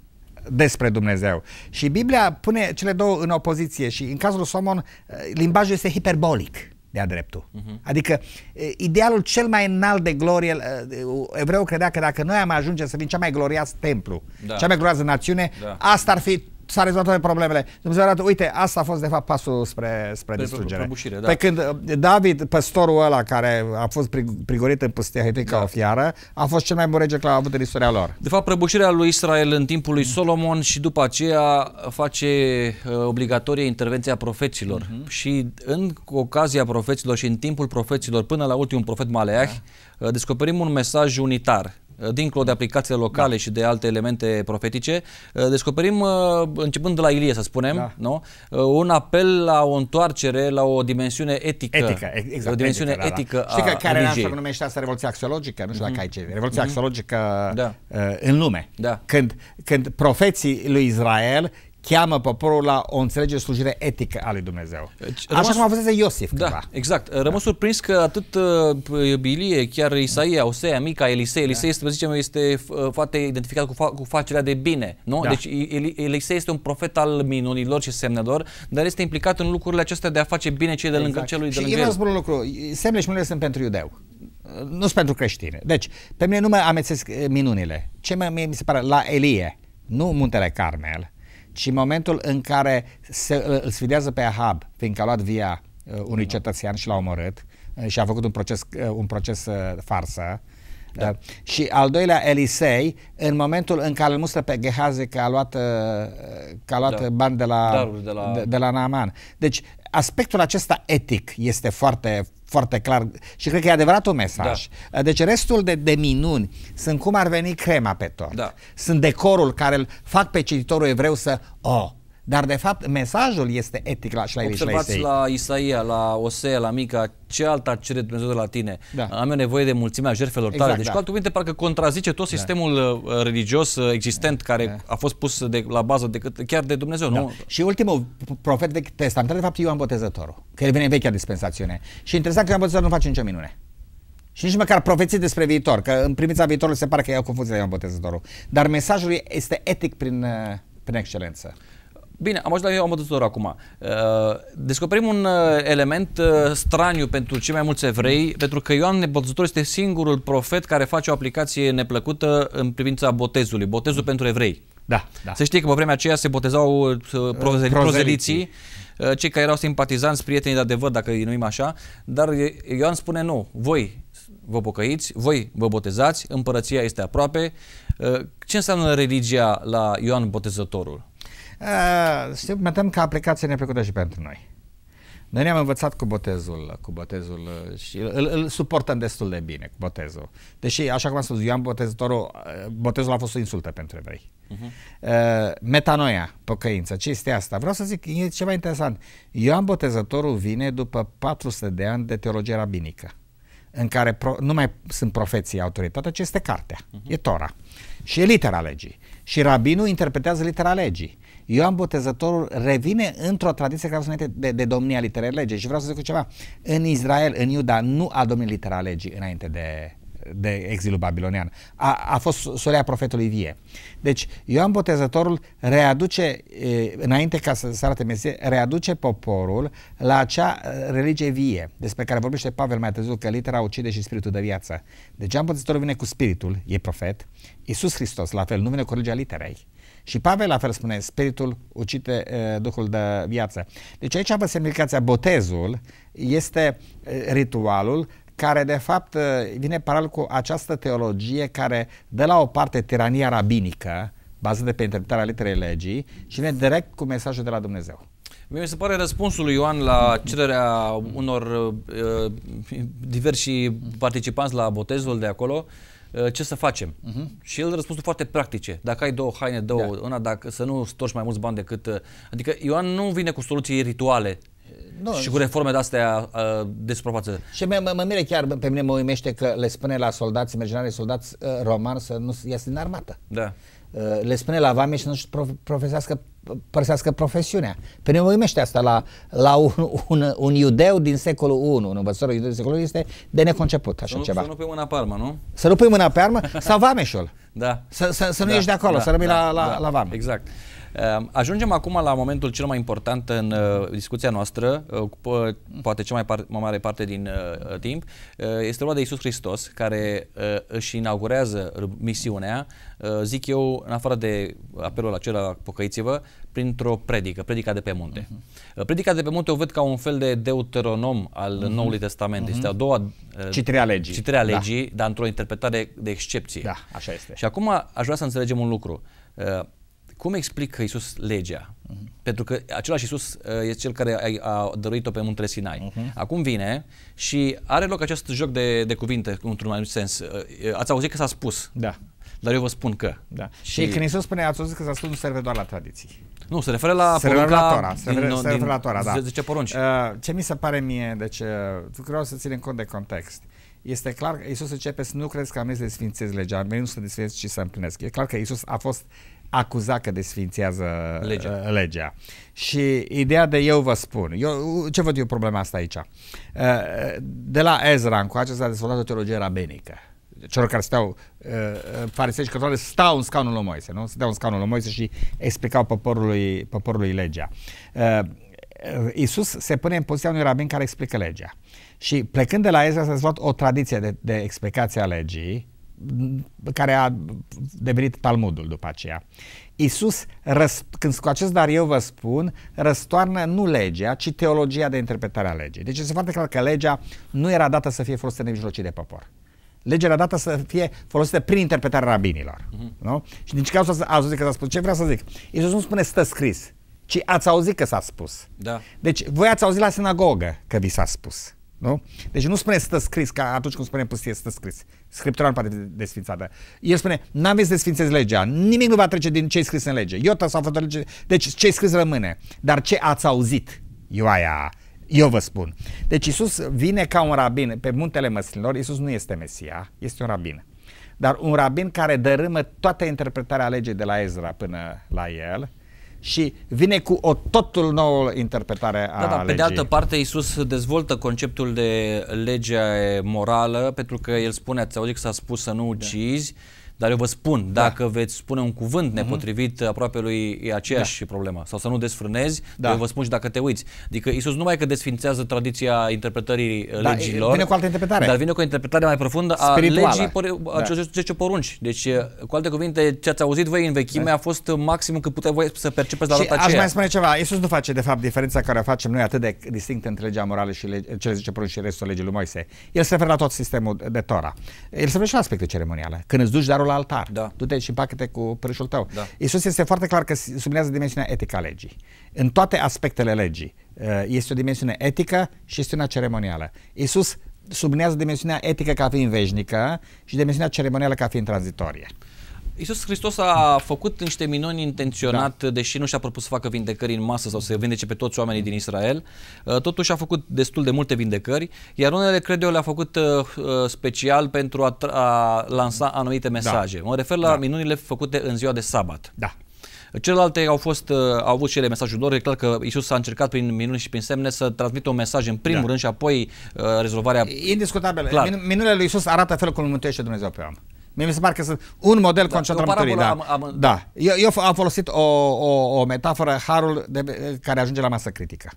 despre Dumnezeu. Și Biblia pune cele două în opoziție și în cazul lui Solomon eh, limbajul este hiperbolic de-a dreptul. Uh-huh. Adică eh, idealul cel mai înalt de glorie, eh, evreul credea că dacă noi am ajunge să fim cea mai glorioasă templu, da. cea mai glorioasă națiune, da. asta ar fi s-a rezolvat toate problemele. Dumnezeu arată, uite, asta a fost de fapt pasul spre, spre pe, distrugere. Pe, da. pe când uh, David, păstorul ăla care a fost prigorit în pustia da. ca o fiară, a fost cel mai bun rege care a avut în istoria lor. De fapt, prăbușirea lui Israel în timpul lui Solomon și după aceea face uh, obligatorie intervenția profeților. Mm-hmm. Și în ocazia profeților și în timpul profeților, până la ultimul profet Maleah, da. Uh, descoperim un mesaj unitar Eh, dincolo de aplicațiile locale da. și de alte elemente profetice, eh, descoperim, eh, începând de la Ilie, să spunem, da. nu? un apel la o întoarcere, la o dimensiune etică. Etică, exact. O dimensiune etică, etică da, da. Știi că care religiei. așa numește asta revoluția axiologică? Nu știu mm-hmm. dacă mhm. ai Revoluția mm-hmm. axiologică da. în lume. Da. Când, când profeții lui Israel cheamă poporul la o înțelegere slujire etică a lui Dumnezeu. Deci, rămas... Așa cum a fost Iosif. Da, cândva. exact. Rămân da. surprins că atât uh, chiar Isaia, Osea, Mica, Elisei, Elisei da. este, să zicem, este uh, foarte identificat cu, fa- cu facerea de bine. Nu? Da. Deci Elisei este un profet al minunilor și semnelor, dar este implicat în lucrurile acestea de a face bine cei de exact. lângă celui și de lângă exact. el. Și spun un lucru, semnele și minunile sunt pentru iudeu nu sunt pentru creștine. Deci, pe mine nu mă amețesc eh, minunile. Ce mai mi se pare la Elie, nu muntele Carmel, și în momentul în care se, îl sfidează pe Ahab, fiindcă a luat via uh, unui da. cetățean și l-a omorât uh, și a făcut un proces, uh, un proces farsă, da. Și al doilea Elisei, în momentul în care îl mustră pe Gehazi că a luat, uh, că a luat da. bani de la, de la... De, de la Naaman. Deci aspectul acesta etic este foarte foarte clar și cred că e un mesaj. Da. Deci restul de, de minuni sunt cum ar veni crema pe tort. Da. Sunt decorul care îl fac pe cititorul evreu să, oh, dar, de fapt, mesajul este etic la Șlaivei Observați Șlaisei. la Isaia, la Osea, la Mica, ce alta cere Dumnezeu de la tine? Da. Am eu nevoie de mulțimea jertfelor exact, tale. Deci, da. cu alte cuvinte, parcă contrazice tot da. sistemul da. religios uh, existent da. care da. a fost pus de, la bază de, chiar de Dumnezeu. Da. Nu? Și ultimul profet de testament, de fapt, am Botezătorul, că el vine în vechea dispensațiune. Și interesant că Ioan Botezătorul nu face nicio minune. Și nici măcar profeții despre viitor, că în privința viitorului se pare că iau confuzie la Ioan Botezătorul. Dar mesajul este etic prin, uh, prin excelență. Bine, am ajuns la eu, acum. Uh, descoperim un uh, element uh, straniu pentru cei mai mulți evrei, pentru că Ioan Nebotezător este singurul profet care face o aplicație neplăcută în privința botezului, botezul pentru evrei. Da, da. Se știe că pe vremea aceea se botezau prozeliții, prozeliții cei care erau simpatizanți, prietenii de adevăr, dacă îi numim așa, dar Ioan spune nu, voi vă pocăiți, voi vă botezați, împărăția este aproape. Ce înseamnă religia la Ioan Botezătorul? Uh, mă tem că aplicația ne-a plăcută și pentru noi. Noi ne-am învățat cu botezul, cu botezul eh, și îl, îl suportăm destul de bine cu botezul. Deși, așa cum am spus, Ioan Botezătorul, eh, botezul a fost o insultă pentru evrei. Uh-huh. Uh, metanoia, păcăință, ce este asta? Vreau să zic, e ceva interesant. Ioan Botezătorul vine după 400 de ani de teologie rabinică, în care pro, nu mai sunt profeții autoritate, ci este cartea, uh-huh. e Tora. Și e litera legii. Și rabinul interpretează litera legii. Ioan Botezătorul revine într-o tradiție care a înainte de, de domnia literei legii. Și vreau să zic ceva. În Israel, în Iuda, nu a domnit litera legii înainte de, de exilul babilonian. A, a fost solea profetului vie. Deci Ioan Botezătorul readuce, înainte ca să se arate Mesie, readuce poporul la acea religie vie, despre care vorbește Pavel mai târziu, că litera ucide și spiritul de viață. Deci Ioan Botezătorul vine cu spiritul, e profet. Iisus Hristos, la fel, nu vine cu religia literei. Și Pavel la fel spune, Spiritul ucite uh, Duhul de viață. Deci aici vă semnificația, botezul este ritualul care de fapt vine paralel cu această teologie care dă la o parte tirania rabinică, bazată pe interpretarea literei legii și vine direct cu mesajul de la Dumnezeu. Mi se pare răspunsul lui Ioan la cererea unor uh, diversi participanți la botezul de acolo uh, Uh, ce să facem? Uh-huh. Și el răspunsul foarte practice. Dacă ai două haine, două, da. una, dacă, să nu storci mai mulți bani decât... Uh, adică Ioan nu vine cu soluții rituale nu, și cu reforme de-astea uh, de suprafață. Și mă, mă mire chiar, pe mine mă uimește că le spune la soldați, imaginarii soldați uh, romani să nu iasă din armată. Da. Uh, Le spune la vame și să nu-și profesească părăsească profesiunea. Pe ne uimește asta la, la un, un, un, iudeu din secolul 1, un învățător iudeu din secolul 1 este de neconceput așa să nu, ceva. Să nu pui mâna pe armă, nu? Să nu pui mâna pe armă sau vameșul. da. Să, să, să nu da, ieși de acolo, da, să rămâi da, la, la, da, la vame. Exact. Ehm, ajungem acum la momentul cel mai important în uh, discuția noastră, uh, uh, poate cea mai, par, mai mare parte din timp. este vorba de Isus Hristos, care își inaugurează misiunea, zic eu, în afară de apelul acela, pocăiți-vă, printr-o predică, predica de pe munte. Uh-huh. Predica de pe munte o văd ca un fel de deuteronom al uh-huh. Noului Testament. Uh-huh. Este mhm. a doua citirea legii. Citirea da. legii, da. dar într-o interpretare de excepție. Da, așa este. Și acum aș vrea să înțelegem un lucru. Cum explică Iisus legea? Uh-huh. Pentru că același Iisus uh, este cel care a, a dăruit-o pe muntele Sinai. Uh-huh. Acum vine și are loc acest joc de, de cuvinte, într-un anumit sens. Uh, uh, ați auzit că s-a spus. Da. Dar eu vă spun că. Da. Și, și când Iisus spune ați auzit că s-a spus, nu se referă doar la tradiții. Nu, se referă la se referă la Tora, se referă, din, se referă la Tora, da. Zice porunci. Uh, ce mi se pare mie, deci uh, vreau să ținem cont de context. Este clar că Iisus începe să nu crezi că am venit să desfințez legea, am venit nu să desfințez, ci să împlinesc. E clar că Iisus a fost acuza că desfințează legea. Uh, legea. Și ideea de eu vă spun, eu, uh, ce văd eu problema asta aici? Uh, de la Ezra cu s-a dezvoltat o teologie rabenică celor care stau, uh, farisei și cătoare, stau în scaunul lui Moise, nu? Stau în scaunul lui Moise și explicau poporului, poporului legea. Iisus Isus se pune în poziția unui rabin care explică legea. Și plecând de la Ezra s-a dezvoltat o tradiție de, de explicație a legii, care a devenit Talmudul după aceea. Iisus, când cu acest dar eu vă spun, răstoarnă nu legea, ci teologia de interpretare a legii. Deci este foarte clar că legea nu era dată să fie folosită în mijlocii de popor. Legea era dată să fie folosită prin interpretarea rabinilor. Uh-huh. Nu? Și din ce cauza auzit că s-a spus? Ce vreau să zic? Iisus nu spune stă scris, ci ați auzit că s-a spus. Da. Deci voi ați auzit la sinagogă că vi s-a spus. Nu? Deci nu spune stă scris, ca atunci când spune pustie stă scris. Scriptura nu poate fi desfințată. El spune, n-aveți să legea, nimic nu va trece din ce scris în lege. Iota sau făcut lege, deci ce scris rămâne. Dar ce ați auzit, eu aia, eu vă spun. Deci Isus vine ca un rabin pe muntele măslinilor, Isus nu este Mesia, este un rabin. Dar un rabin care dărâmă toată interpretarea legei de la Ezra până la el, și vine cu o totul nouă interpretare a da, da, legii. Pe de altă parte, Isus dezvoltă conceptul de lege morală pentru că el spune, ați auzit că s-a spus să nu da. ucizi, da dar eu vă spun, da. dacă veți spune un cuvânt mhm. nepotrivit, uh-huh. aproape lui e aceeași da. problema. Sau să nu desfrânezi, da. eu vă spun și dacă te uiți. Adică Isus nu mai că desfințează tradiția interpretării uh, da, legilor. Vine cu altă interpretare. Dar vine cu o interpretare mai profundă a Spirituală. legii, da. a da. ce ce porunci. Deci, uh, cu alte cuvinte, ce ați auzit voi în vechime da. a fost maximul cât puteți voi să percepeți la data aceea. Aș mai spune ceva. Isus nu face, de fapt, diferența care o facem noi atât de distinct între legea morală și lege, cele 10 porunci și restul legii lui Moise. El se referă la tot sistemul de Tora. El se referă și la aspecte ceremoniale. Când îți duci darul la altar. Da. Du-te și împacă-te cu părâșul tău. Da. Iisus este foarte clar că sublinează dimensiunea etică a legii. În toate aspectele legii. Uh, este o dimensiune etică și este una ceremonială. Iisus sublinează dimensiunea etică ca fiind veșnică și dimensiunea ceremonială ca fiind tranzitorie. Iisus Hristos a făcut niște minuni intenționat, da. deși nu și-a propus să facă vindecări în masă sau să vindece pe toți oamenii din Israel. Uh, totuși a făcut destul de multe vindecări, iar unele, cred eu, le-a făcut uh, uh, special pentru a, a lansa da. anumite da. mesaje. Da. Mă refer la da. minunile făcute în ziua de sabat. Da. Celelalte au fost au avut și ele mesajul lor. E clar că Isus a încercat prin minuni și prin semne să transmită un mesaj în primul da. rând și apoi uh, rezolvarea. Indiscutabil. Clar. Minunile lui Isus arată felul cum îl mântuiește Dumnezeu pe om. Mie mi se pare că sunt un model da, concentrat mântuirii. Da. Am, am... da. Eu, eu am folosit o, o, o metaforă, harul de, care ajunge la masă critică.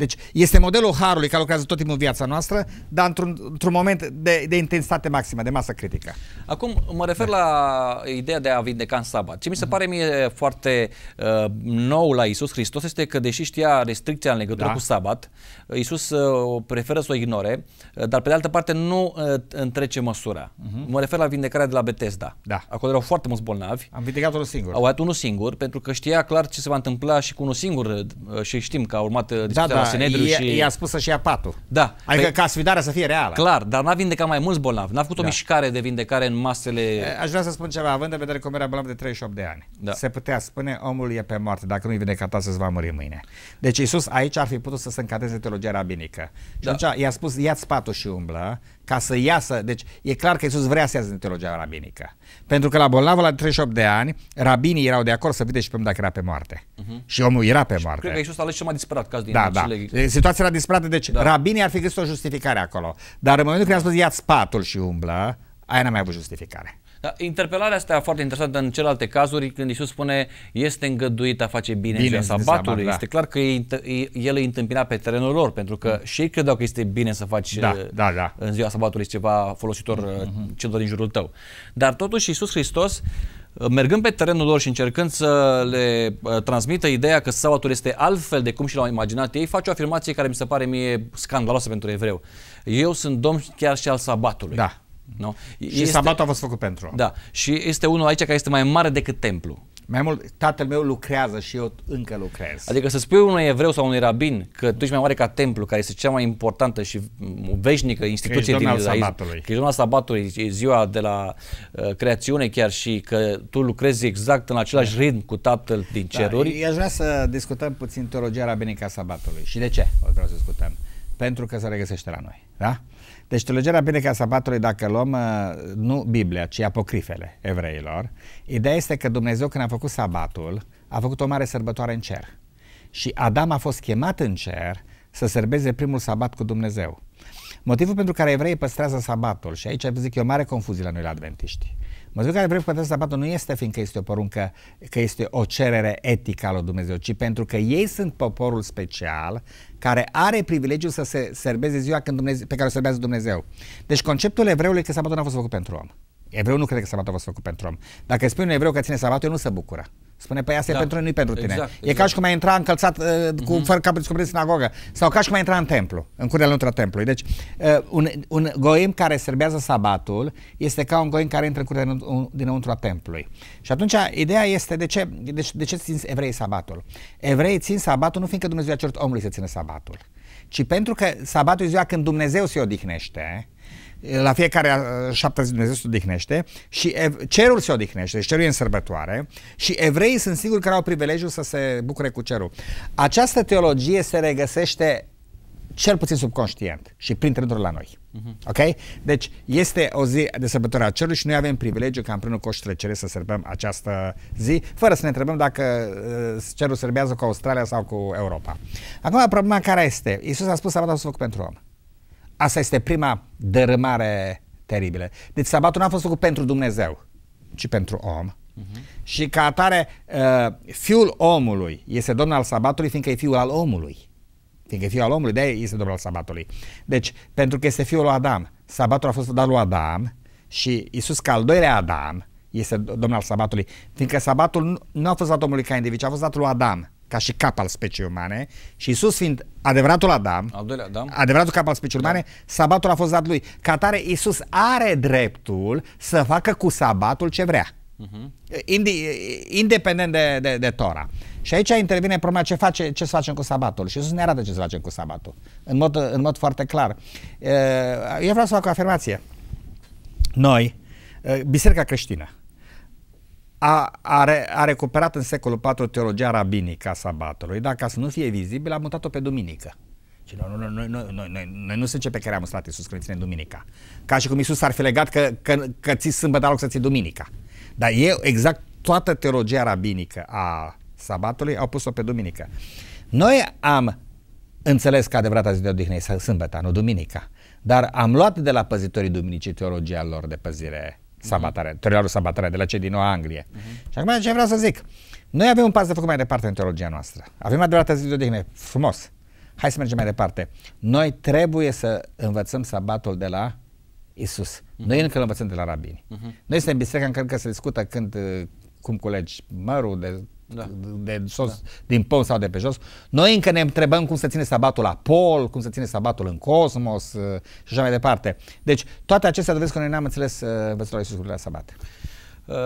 Deci este modelul Harului care lucrează tot timpul în viața noastră, dar într-un, într-un moment de, de intensitate maximă, de masă critică. Acum mă refer da. la ideea de a vindeca în sabat. Ce mi se mhm. pare mie foarte uh, nou la Isus Hristos este că deși știa restricția în legătură da. cu sabat, Isus uh, preferă să o ignore, uh, dar pe de altă parte nu uh, întrece măsura. Uh-huh. Mă refer la vindecarea de la Betesda. Da. Acolo erau foarte mulți bolnavi. Am vindecat unul singur. Au dat unul singur pentru că știa clar ce se va întâmpla și cu unul singur uh, și știm că a urmat uh, da, discuția da, da, Sinedriu i și... Da, i-a spus să-și ia patul. Da. Adică pe... Păi- ca sfidarea să fie reală. Clar, dar n-a vindecat mai mulți bolnavi. N-a făcut da. o mișcare de vindecare în masele... Aș vrea să spun ceva, având în vedere că era bolnav de 38 de ani. Da. Se putea spune, omul e pe moarte, dacă nu-i vindecat astăzi va muri mâine. Deci Iisus aici ar fi putut să se încadeze teologia rabinică. Și da. atunci i-a spus, ia-ți patul și umblă ca să iasă. Deci e clar că Isus vrea să iasă din teologia rabinică. Pentru că la bolnavul la 38 de ani, rabinii erau de acord să vede și pe dacă era pe moarte. Uh-huh. Și omul era pe și moarte. Cred că Isus a ales cel mai disperat caz din da, da. Le... Situația era disperată, deci da. rabinii ar fi găsit o justificare acolo. Dar în momentul când a spus ia spatul și umblă, aia n-a mai avut justificare. Da, interpelarea asta e foarte interesantă în celelalte cazuri, când Isus spune este îngăduit a face bine, bine în sabatului. Da. Este clar că ei, el îi întâmpina pe terenul lor, pentru că mm. și ei credeau că este bine să faci da, uh, da, da. în ziua sabatului ceva folositor uh, mm-hmm. celor din jurul tău. Dar totuși Isus Hristos uh, mergând pe terenul lor și încercând să le transmită ideea că sabatul este altfel de cum și l-au imaginat ei, face o afirmație care mi se pare mie scandaloasă pentru evreu. Eu sunt domn chiar și al sabatului. Da. Nu? Și este, sabatul a fost făcut pentru. Da. Și este unul aici care este mai mare decât templu. Mai mult, tatăl meu lucrează și eu încă lucrez. Adică să spui unui evreu sau unui rabin că tu ești mai mare ca templu, care este cea mai importantă și veșnică instituție din Israel. Sabatului. Că ești sabatului, ziua de la uh, creațiune chiar și că tu lucrezi exact în același da. ritm cu tatăl din da, ceruri. Da, eu aș vrea să discutăm puțin teologia rabinică a sabatului. Și de ce vreau să discutăm? Uh, pentru că se regăsește la noi. Da? Deci teologia bine ca sabatului, dacă luăm ă, nu Biblia, ci apocrifele evreilor, ideea este că Dumnezeu când a făcut sabatul, a făcut o mare sărbătoare în cer. Și Adam a fost chemat în cer să serbeze primul sabat cu Dumnezeu. Motivul pentru care evreii păstrează sabatul, și aici zic eu mare confuzie la noi la adventiști, Motivul care vrem cu Pătrea Sabatul nu este fiindcă este o poruncă, că este o cerere etică a lui Dumnezeu, ci pentru că ei sunt poporul special care are privilegiul să se serbeze ziua când Dumnezeu, pe care o serbează Dumnezeu. Deci conceptul evreului că sabatul nu a fost făcut pentru om. Evreul nu crede că sabatul a fost făcut pentru om. Dacă spui un evreu că ține sabatul, el nu se bucură. Spune, păi asta da. e pentru noi, nu pentru tine. Exact, exact. E ca și exact. cum ai intra încălțat, uh, cu, uh-huh. fără cap în sinagogă. Sau ca și cum ai intra în templu, în curele între templului. Deci, uh, un, un goim care serbează sabatul este ca un goim care intră în curele dinăuntru a templului. Și atunci, ideea este de ce, de, de ce țin evreii sabatul. Evreii țin sabatul nu fiindcă Dumnezeu a cerut omului să țină sabatul, ci pentru că sabatul e ziua când Dumnezeu se odihnește, uh, la fiecare uh, șapte zi Dumnezeu se odihnește și cerul se odihnește, deci cerul e în sărbătoare și evreii sunt siguri care au privilegiul să se bucure cu cerul. Această teologie se regăsește cel puțin subconștient și prin trenduri la noi. Uh-huh. Ok? Deci este o zi de sărbătoare a cerului și noi avem privilegiu ca împreună cu oștile cere să sărbăm această zi, fără să ne întrebăm dacă uh, cerul sărbează cu Australia sau cu Europa. Acum problema care este? Iisus a spus sabatul a fost făcut pentru om. Asta este prima dărâmare teribilă. Deci sabatul n-a fost făcut pentru Dumnezeu, ci pentru om. Uh-huh. Și ca atare, uh, fiul omului este Domnul al sabatului, fiindcă e fiul al omului. Fiindcă e fiul al omului, de este Domnul al sabatului. Deci, pentru că este fiul lui Adam. Sabatul a fost dat lui Adam și Isus ca al doilea Adam, este Domnul al sabatului, fiindcă sabatul nu a fost dat omului ca individ, ci a fost dat lui Adam ca și cap al speciei umane și Isus fiind adevăratul Adam, al doilea Adam. adevăratul cap al speciei da. umane, sabatul a fost dat lui. Ca tare, Isus are dreptul să facă cu sabatul ce vrea. Uh-huh. Indi, independent de, de, de Tora. Și aici intervine problema ce, face, ce să facem cu sabatul. Și Iisus ne arată ce să facem cu sabatul. În mod, în mod foarte clar. Eu vreau să fac o afirmație. Noi, Biserica Creștină, a, a, re, a recuperat în secolul IV teologia rabinică a sabatului, dar ca să nu fie vizibil a mutat-o pe duminică. Și noi, noi, noi, noi, noi, noi, noi nu suntem pe care am stat Iisus când ține duminica. Ca și cum Iisus ar fi legat că, că, că ții sâmbătă loc să ții duminica. Dar eu exact toată teologia rabinică a sabatului au pus-o pe duminică. Noi am înțeles că adevărata zi de odihnă e sâmbătă, nu duminica. Dar am luat de la păzitorii duminicii teologia lor de păzire Mhm. Sabatarea, thriller Sabatarea de la cei din Noua Anglie. Uh-huh. Și acum ce vreau să zic? Noi avem un pas de făcut mai departe în teologia noastră. Avem adevărată zi de odihne. frumos. Hai să mergem mai departe. Noi trebuie să învățăm sabatul de la Isus. Uh-huh. Noi încă îl învățăm de la rabini. Uh-huh. Noi suntem biserica în care se discută când, uh, cum culegi mărul, de da. de sos, da. din pom sau de pe jos. Noi încă ne întrebăm cum se ține sabatul la pol, cum se ține sabatul în cosmos uh, și așa mai departe. Deci toate acestea dovesc că noi n-am înțeles uh, învățătura Iisus cu la sabat.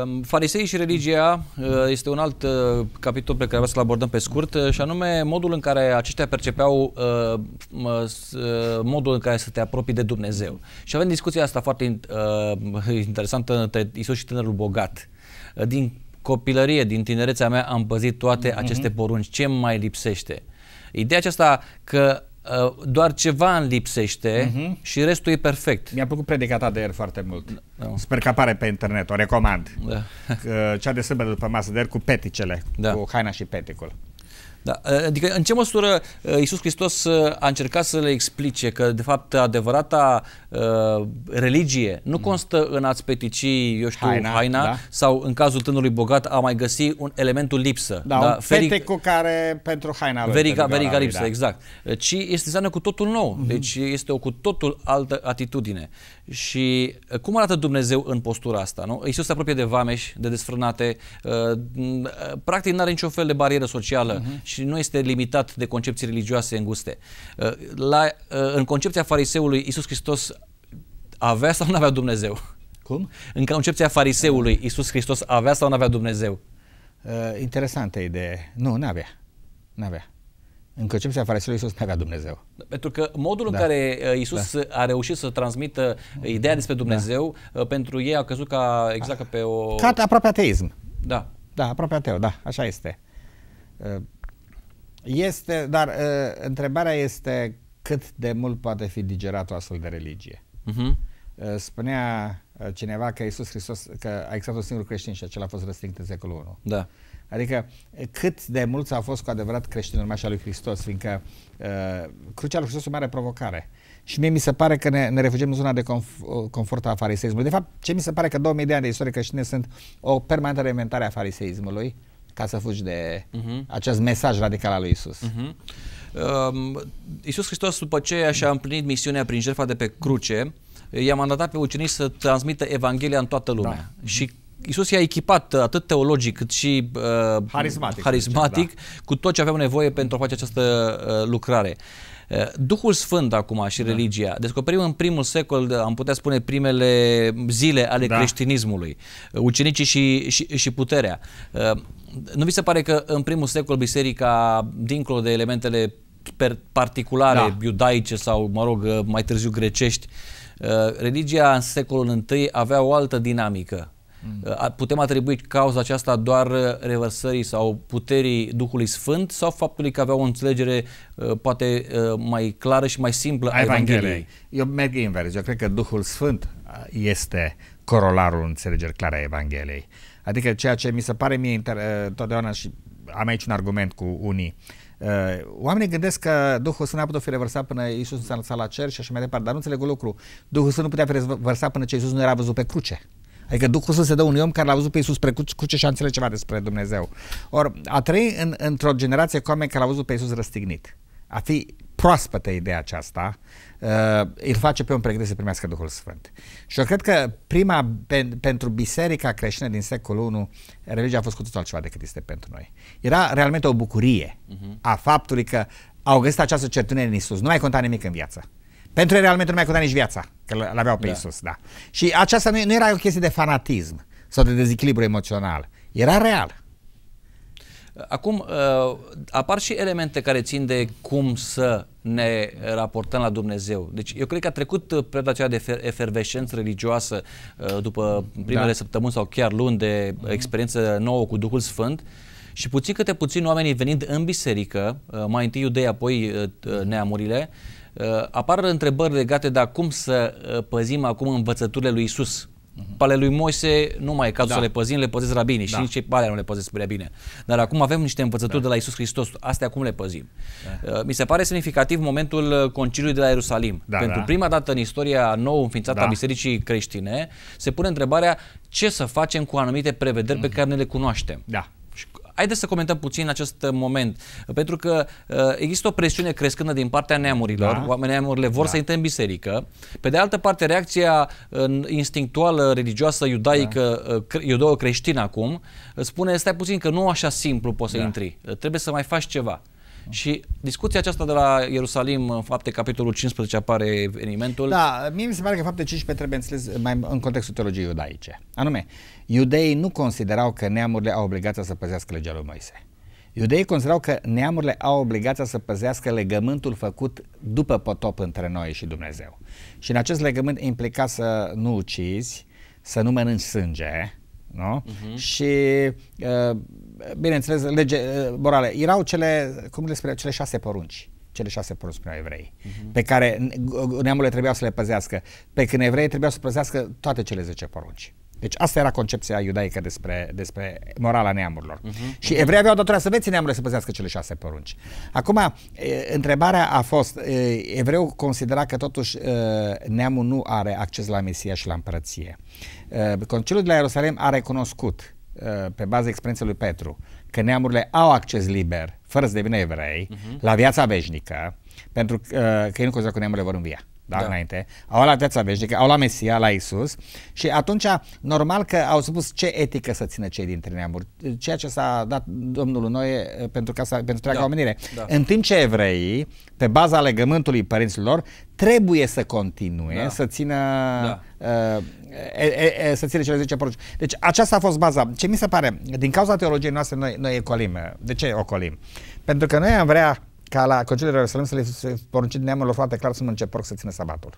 Um, Farisei și religia uh, este un alt capitol pe care vreau să-l abordăm pe scurt și anume modul în care aceștia percepeau modul în care să te apropii de Dumnezeu. Și avem discuția asta foarte interesantă între Isus și tânărul bogat. Din copilărie, din tinerețea mea am păzit toate mm-hmm. aceste porunci. Ce mai lipsește? Ideea aceasta că uh, doar ceva îmi lipsește mm-hmm. și restul e perfect. Mi-a plăcut predicata de ieri foarte mult. No. Sper că apare pe internet, o recomand. Da. Cea de sâmbătă după masă de ieri cu peticele, da. cu haina și peticul. Da, ă, adică în ce măsură ă, Iisus Hristos ă, a încercat să le explice că de fapt adevărata uh, religie nu mm. constă în a-ți petici, eu știu, haina, haina da? sau în cazul tânărului bogat a mai găsi un elementul lipsă. Da, da? un feric... cu care pentru haina lui. Verica, verica lipsă, da. exact. Ci este înseamnă cu totul nou. Mm-hmm. Deci este o cu totul altă atitudine. Și uh, cum arată Dumnezeu în postura asta? Nu? Iisus se apropie de vameși, de desfrânate, uh, mm, uh, practic nu are niciun fel de barieră socială uh-huh. și nu este limitat de concepții religioase înguste. La, în concepția fariseului, Iisus Hristos avea sau nu avea Dumnezeu? Cum? În concepția fariseului, Iisus Hristos avea sau nu avea Dumnezeu? Uh, interesantă idee. Nu, nu avea. Nu avea în concepția fariseului Iisus nu avea Dumnezeu. Pentru că modul da. în care uh, da. Iisus da. a reușit să transmită uh, ideea da. despre Dumnezeu, da. pentru ei a căzut ca exact ca pe o... Ca aproape ateism. Da. Da, aproape ateu, da, așa este. Este, dar întrebarea este cât de mult poate fi digerat o astfel de religie. Uh-huh. Spunea cineva că Iisus Hristos, că a existat un singur creștin și acela a fost răstignit în secolul 1. Da. Adică cât de mulți au fost cu adevărat creștini urmașii lui Hristos, fiindcă uh, crucea lui Hristos o mare provocare. Și mie mi se pare că ne, ne refugiem în zona de conf- confort a fariseismului. De fapt, ce mi se pare că 2000 de ani de istorie creștine sunt o permanentă reinventare a fariseismului ca să fugi de uh-huh. acest mesaj radical al lui Isus. Uh-huh. Mhm. Uh, um, Isus Hristos, după ce și-a împlinit misiunea prin jertfa de pe cruce, i-a mandatat pe ucenici să transmită Evanghelia în toată lumea. Da. Și Isus i-a echipat atât teologic cât și uh, harismatic, harismatic da. cu tot ce aveau nevoie pentru a face această uh, lucrare. Uh, Duhul Sfânt acum și da. religia. Descoperim în primul secol, uh, am putea spune, primele zile ale da. creștinismului. Uh, ucenicii și, și, și puterea. nu vi se pare că în primul secol biserica, dincolo de elementele particulare, da. iudaice sau, mă rog, mai târziu grecești, religia în secolul I avea o altă dinamică. Mm. Putem atribui cauza aceasta doar uh, revărsării sau puterii Duhului Sfânt sau faptului că avea o înțelegere uh, poate uh, mai clară și mai simplă a Evangheliei? Evangheliei. Eu merg invers. Eu cred că Duhul Sfânt este corolarul înțelegerii clare a Evangheliei. Adică ceea ce mi se pare mie inter- totdeauna și am aici un argument cu unii oamenii gândesc că Duhul Sfânt a putut fi revărsat până Iisus nu s-a lăsat la cer și așa mai departe, dar nu înțeleg un lucru. Duhul Sfânt nu putea fi revărsat până ce Iisus nu era văzut pe cruce. Adică Duhul Sfânt se dă unui om care l-a văzut pe Iisus pe cu ce șanțele ceva despre Dumnezeu. Or a trăi în, într-o generație cu oameni care l-au văzut pe Iisus răstignit, a fi proaspătă ideea aceasta, uh, îl face pe un pregătit să primească Duhul Sfânt. Și eu cred că prima, pe, pentru biserica creștină din secolul 1, religia a fost cu totul altceva decât este pentru noi. Era realmente o bucurie uh-huh. a faptului că au găsit această certitudine în Isus. Nu mai conta nimic în viață. Pentru ei realmente nu mai conta nici viața, că l-aveau pe da. Isus, da. Și aceasta nu, nu era o chestie de fanatism sau de dezechilibru emoțional, era real. Acum uh, apar și elemente care țin de cum să ne raportăm la Dumnezeu. Deci eu cred că a trecut uh, perioada aceea de efervescență religioasă uh, după primele da. săptămâni sau chiar luni de mhm. experiență nouă cu Duhul Sfânt și puțin câte puțin oamenii venind în biserică, mai întâi iudei, apoi neamurile, Uh, apar întrebări legate de cum să uh, păzim acum învățăturile lui Isus. Mhm. Pale lui Moise nu mai e cazul da. să le păzim, le păzesc rabinii da. și nici pe nu le păzesc prea bine. Dar acum avem niște învățături da. de la Isus Hristos, astea cum le păzim. Da. Uh, mi se pare semnificativ momentul conciliului de la Ierusalim. Da, Pentru da. prima dată în istoria nou înființată da. a bisericii creștine se pune întrebarea ce să facem cu anumite prevederi mm-hmm. pe mhm. care ne le cunoaștem. Da. Haideți să comentăm puțin acest uh, moment, pentru că uh, există o presiune crescândă din partea neamurilor, da. oamenii neamurile vor da. să intre în biserică. Pe de altă parte, reacția uh, instinctuală, religioasă, iudaică, da. iudeo-creștină acum, spune, stai puțin că nu așa simplu poți da. să intri, trebuie să mai faci ceva. Și discuția aceasta de la Ierusalim, în fapte, capitolul 15 apare evenimentul. Da, mie mi se pare că fapte 15 trebuie înțeles mai în contextul teologiei iudaice. Anume, uh, Iudeii nu considerau că neamurile au obligația să păzească legea lui Moise. Iudeii considerau că neamurile au obligația să păzească legământul făcut după potop între noi și Dumnezeu. Și în acest legământ implica să nu ucizi, să nu mănânci sânge, nu? Uh-huh. Și, uh, bineînțeles, lege uh, morale. Erau cele, cum le spunea, cele șase porunci cele șase porunci spuneau evrei, uh-huh. pe care neamurile trebuiau să le păzească, pe când evrei trebuiau să păzească toate cele zece porunci. Deci asta era concepția iudaică despre, despre morala neamurilor. Uh-huh. Și evreii aveau datoria să veți neamurile să păzească cele șase porunci. Acum, întrebarea a fost, evreul considera că totuși neamul nu are acces la Mesia și la împărăție. Concilul de la Ierusalim a recunoscut pe baza experienței lui Petru, că neamurile au acces liber, fără să devină evrei, uh-huh. la viața veșnică, pentru că, că ei nu consideră că neamurile vor învia da, da. înainte, au luat viața veșnică, au luat Mesia, la Isus și atunci normal că au spus ce etică să țină cei dintre neamuri, ceea ce s-a dat Domnul noi uh, pentru, ca pentru treaga da. omenire. Da. În timp ce evreii, pe baza legământului părinților, trebuie să continue, da. să țină da. uh, e, e, e, să țină cele 10 porunci. Deci aceasta a fost baza. Ce mi se pare, din cauza teologiei noastre noi, noi ecolim. De ce ocolim? Pentru că noi am vrea ca la concilierea de Ierusalim să le poruncit neamurilor foarte clar să nu începe să țină sabatul.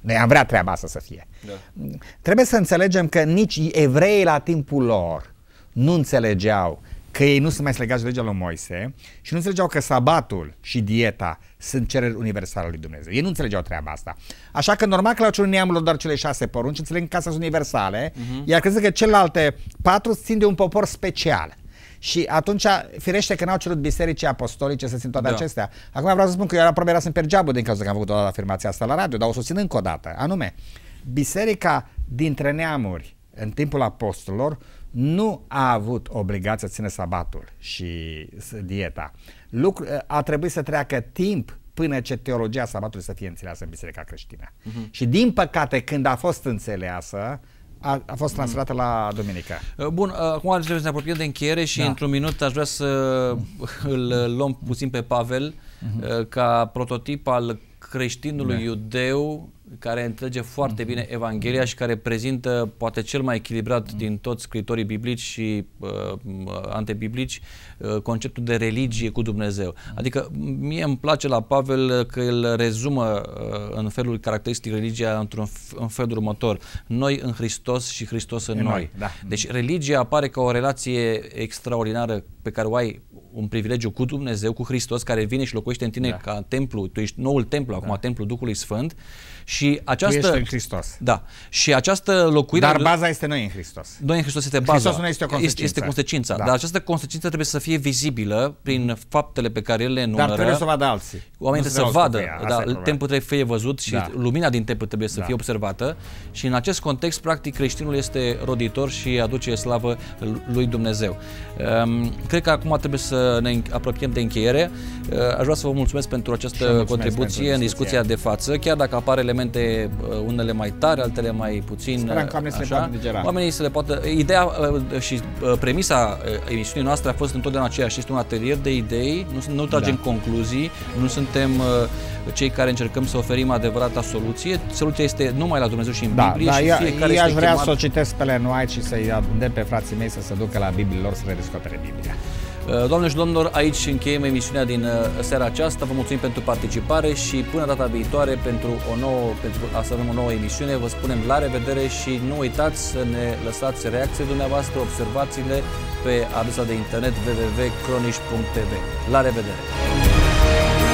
Noi am vrea treaba asta să fie. Da. Trebuie să înțelegem că nici evreii la timpul lor nu înțelegeau că ei nu sunt mai legați de legea lui Moise și nu înțelegeau că sabatul și dieta sunt cereri universale lui Dumnezeu. Ei nu înțelegeau treaba asta. Așa că normal că la cel neamurilor doar cele șase porunci înțeleg că astea sunt universale, uh-huh. iar crezi că celelalte patru țin de un popor special. Și atunci, firește că n-au cerut bisericii apostolice să țin toate da. acestea. Acum vreau să spun că eu aproape era sunt pergeabă din cauza că am făcut o dată afirmația asta la radio, dar o susțin încă o dată. Anume, biserica dintre neamuri în timpul apostolilor nu a avut obligația să țină sabatul și dieta. Lucru, a trebuit să treacă timp până ce teologia sabatului să fie înțeleasă în biserica creștină. Uh-huh. Și din păcate, când a fost înțeleasă, uh, a, a fost transferată mm. la Duminica. Uh, bun, uh, acum trebuie să ne apropiem de încheiere și da. într-un minut aș vrea să îl uh, luăm puțin pe Pavel mm-hmm. ca prototip al creștinului da. iudeu care înțelege foarte mm-hmm. bine Evanghelia și care prezintă poate cel mai echilibrat mm-hmm. din toți scritorii biblici și uh, antebiblici uh, conceptul de religie cu Dumnezeu. Mm-hmm. Adică mie îmi place la Pavel că el rezumă uh, în felul caracteristic religia într-un în felul următor. Noi în Hristos și Hristos în, în noi. noi. Da. Deci religia apare ca o relație extraordinară pe care o ai un privilegiu cu Dumnezeu, cu Hristos care vine și locuiește în tine da. ca templu, tu ești noul templu, da. acum templu Duhului Sfânt și această, tu ești în Hristos. Da. Și această locuire... Dar baza este noi în Hristos. Noi în Hristos este baza. Hristos nu este o consecință. Este, este consecința. Da. Dar această consecință trebuie să fie vizibilă prin faptele pe care le numără. Dar trebuie să vadă alții. Oamenii trebuie să vadă. Ea, da, timpul trebuie să fie văzut și da. lumina din timp trebuie să da. fie observată. Și în acest context, practic, creștinul este roditor și aduce slavă lui Dumnezeu. Um, cred că acum trebuie să ne apropiem de încheiere. Uh, aș vrea să vă mulțumesc pentru această mulțumesc contribuție pentru în discuția de față, chiar dacă apare elemente, uh, unele mai tare, altele mai puțin. Uh, așa. le Oamenii se le poată... Uh, ideea și premisa emisiunii noastre a fost întotdeauna aceeași. Este un atelier de idei, nu, nu tragem da. concluzii, nu suntem cei care încercăm să oferim adevărata soluție. Soluția este numai la Dumnezeu și în da, Biblie da, și fiecare eu, eu aș vrea chemat... să o citesc pe Lenoir și să-i de pe frații mei să se ducă la Biblie lor să redescopere Biblia. Uh, doamne și domnilor, aici încheiem emisiunea din uh, seara aceasta. Vă mulțumim pentru participare și până data viitoare pentru, o nouă, pentru a să avem o nouă emisiune. Vă spunem la revedere și nu uitați să ne lăsați reacțiile dumneavoastră, observațiile pe adresa de internet www.cronici.tv. La revedere!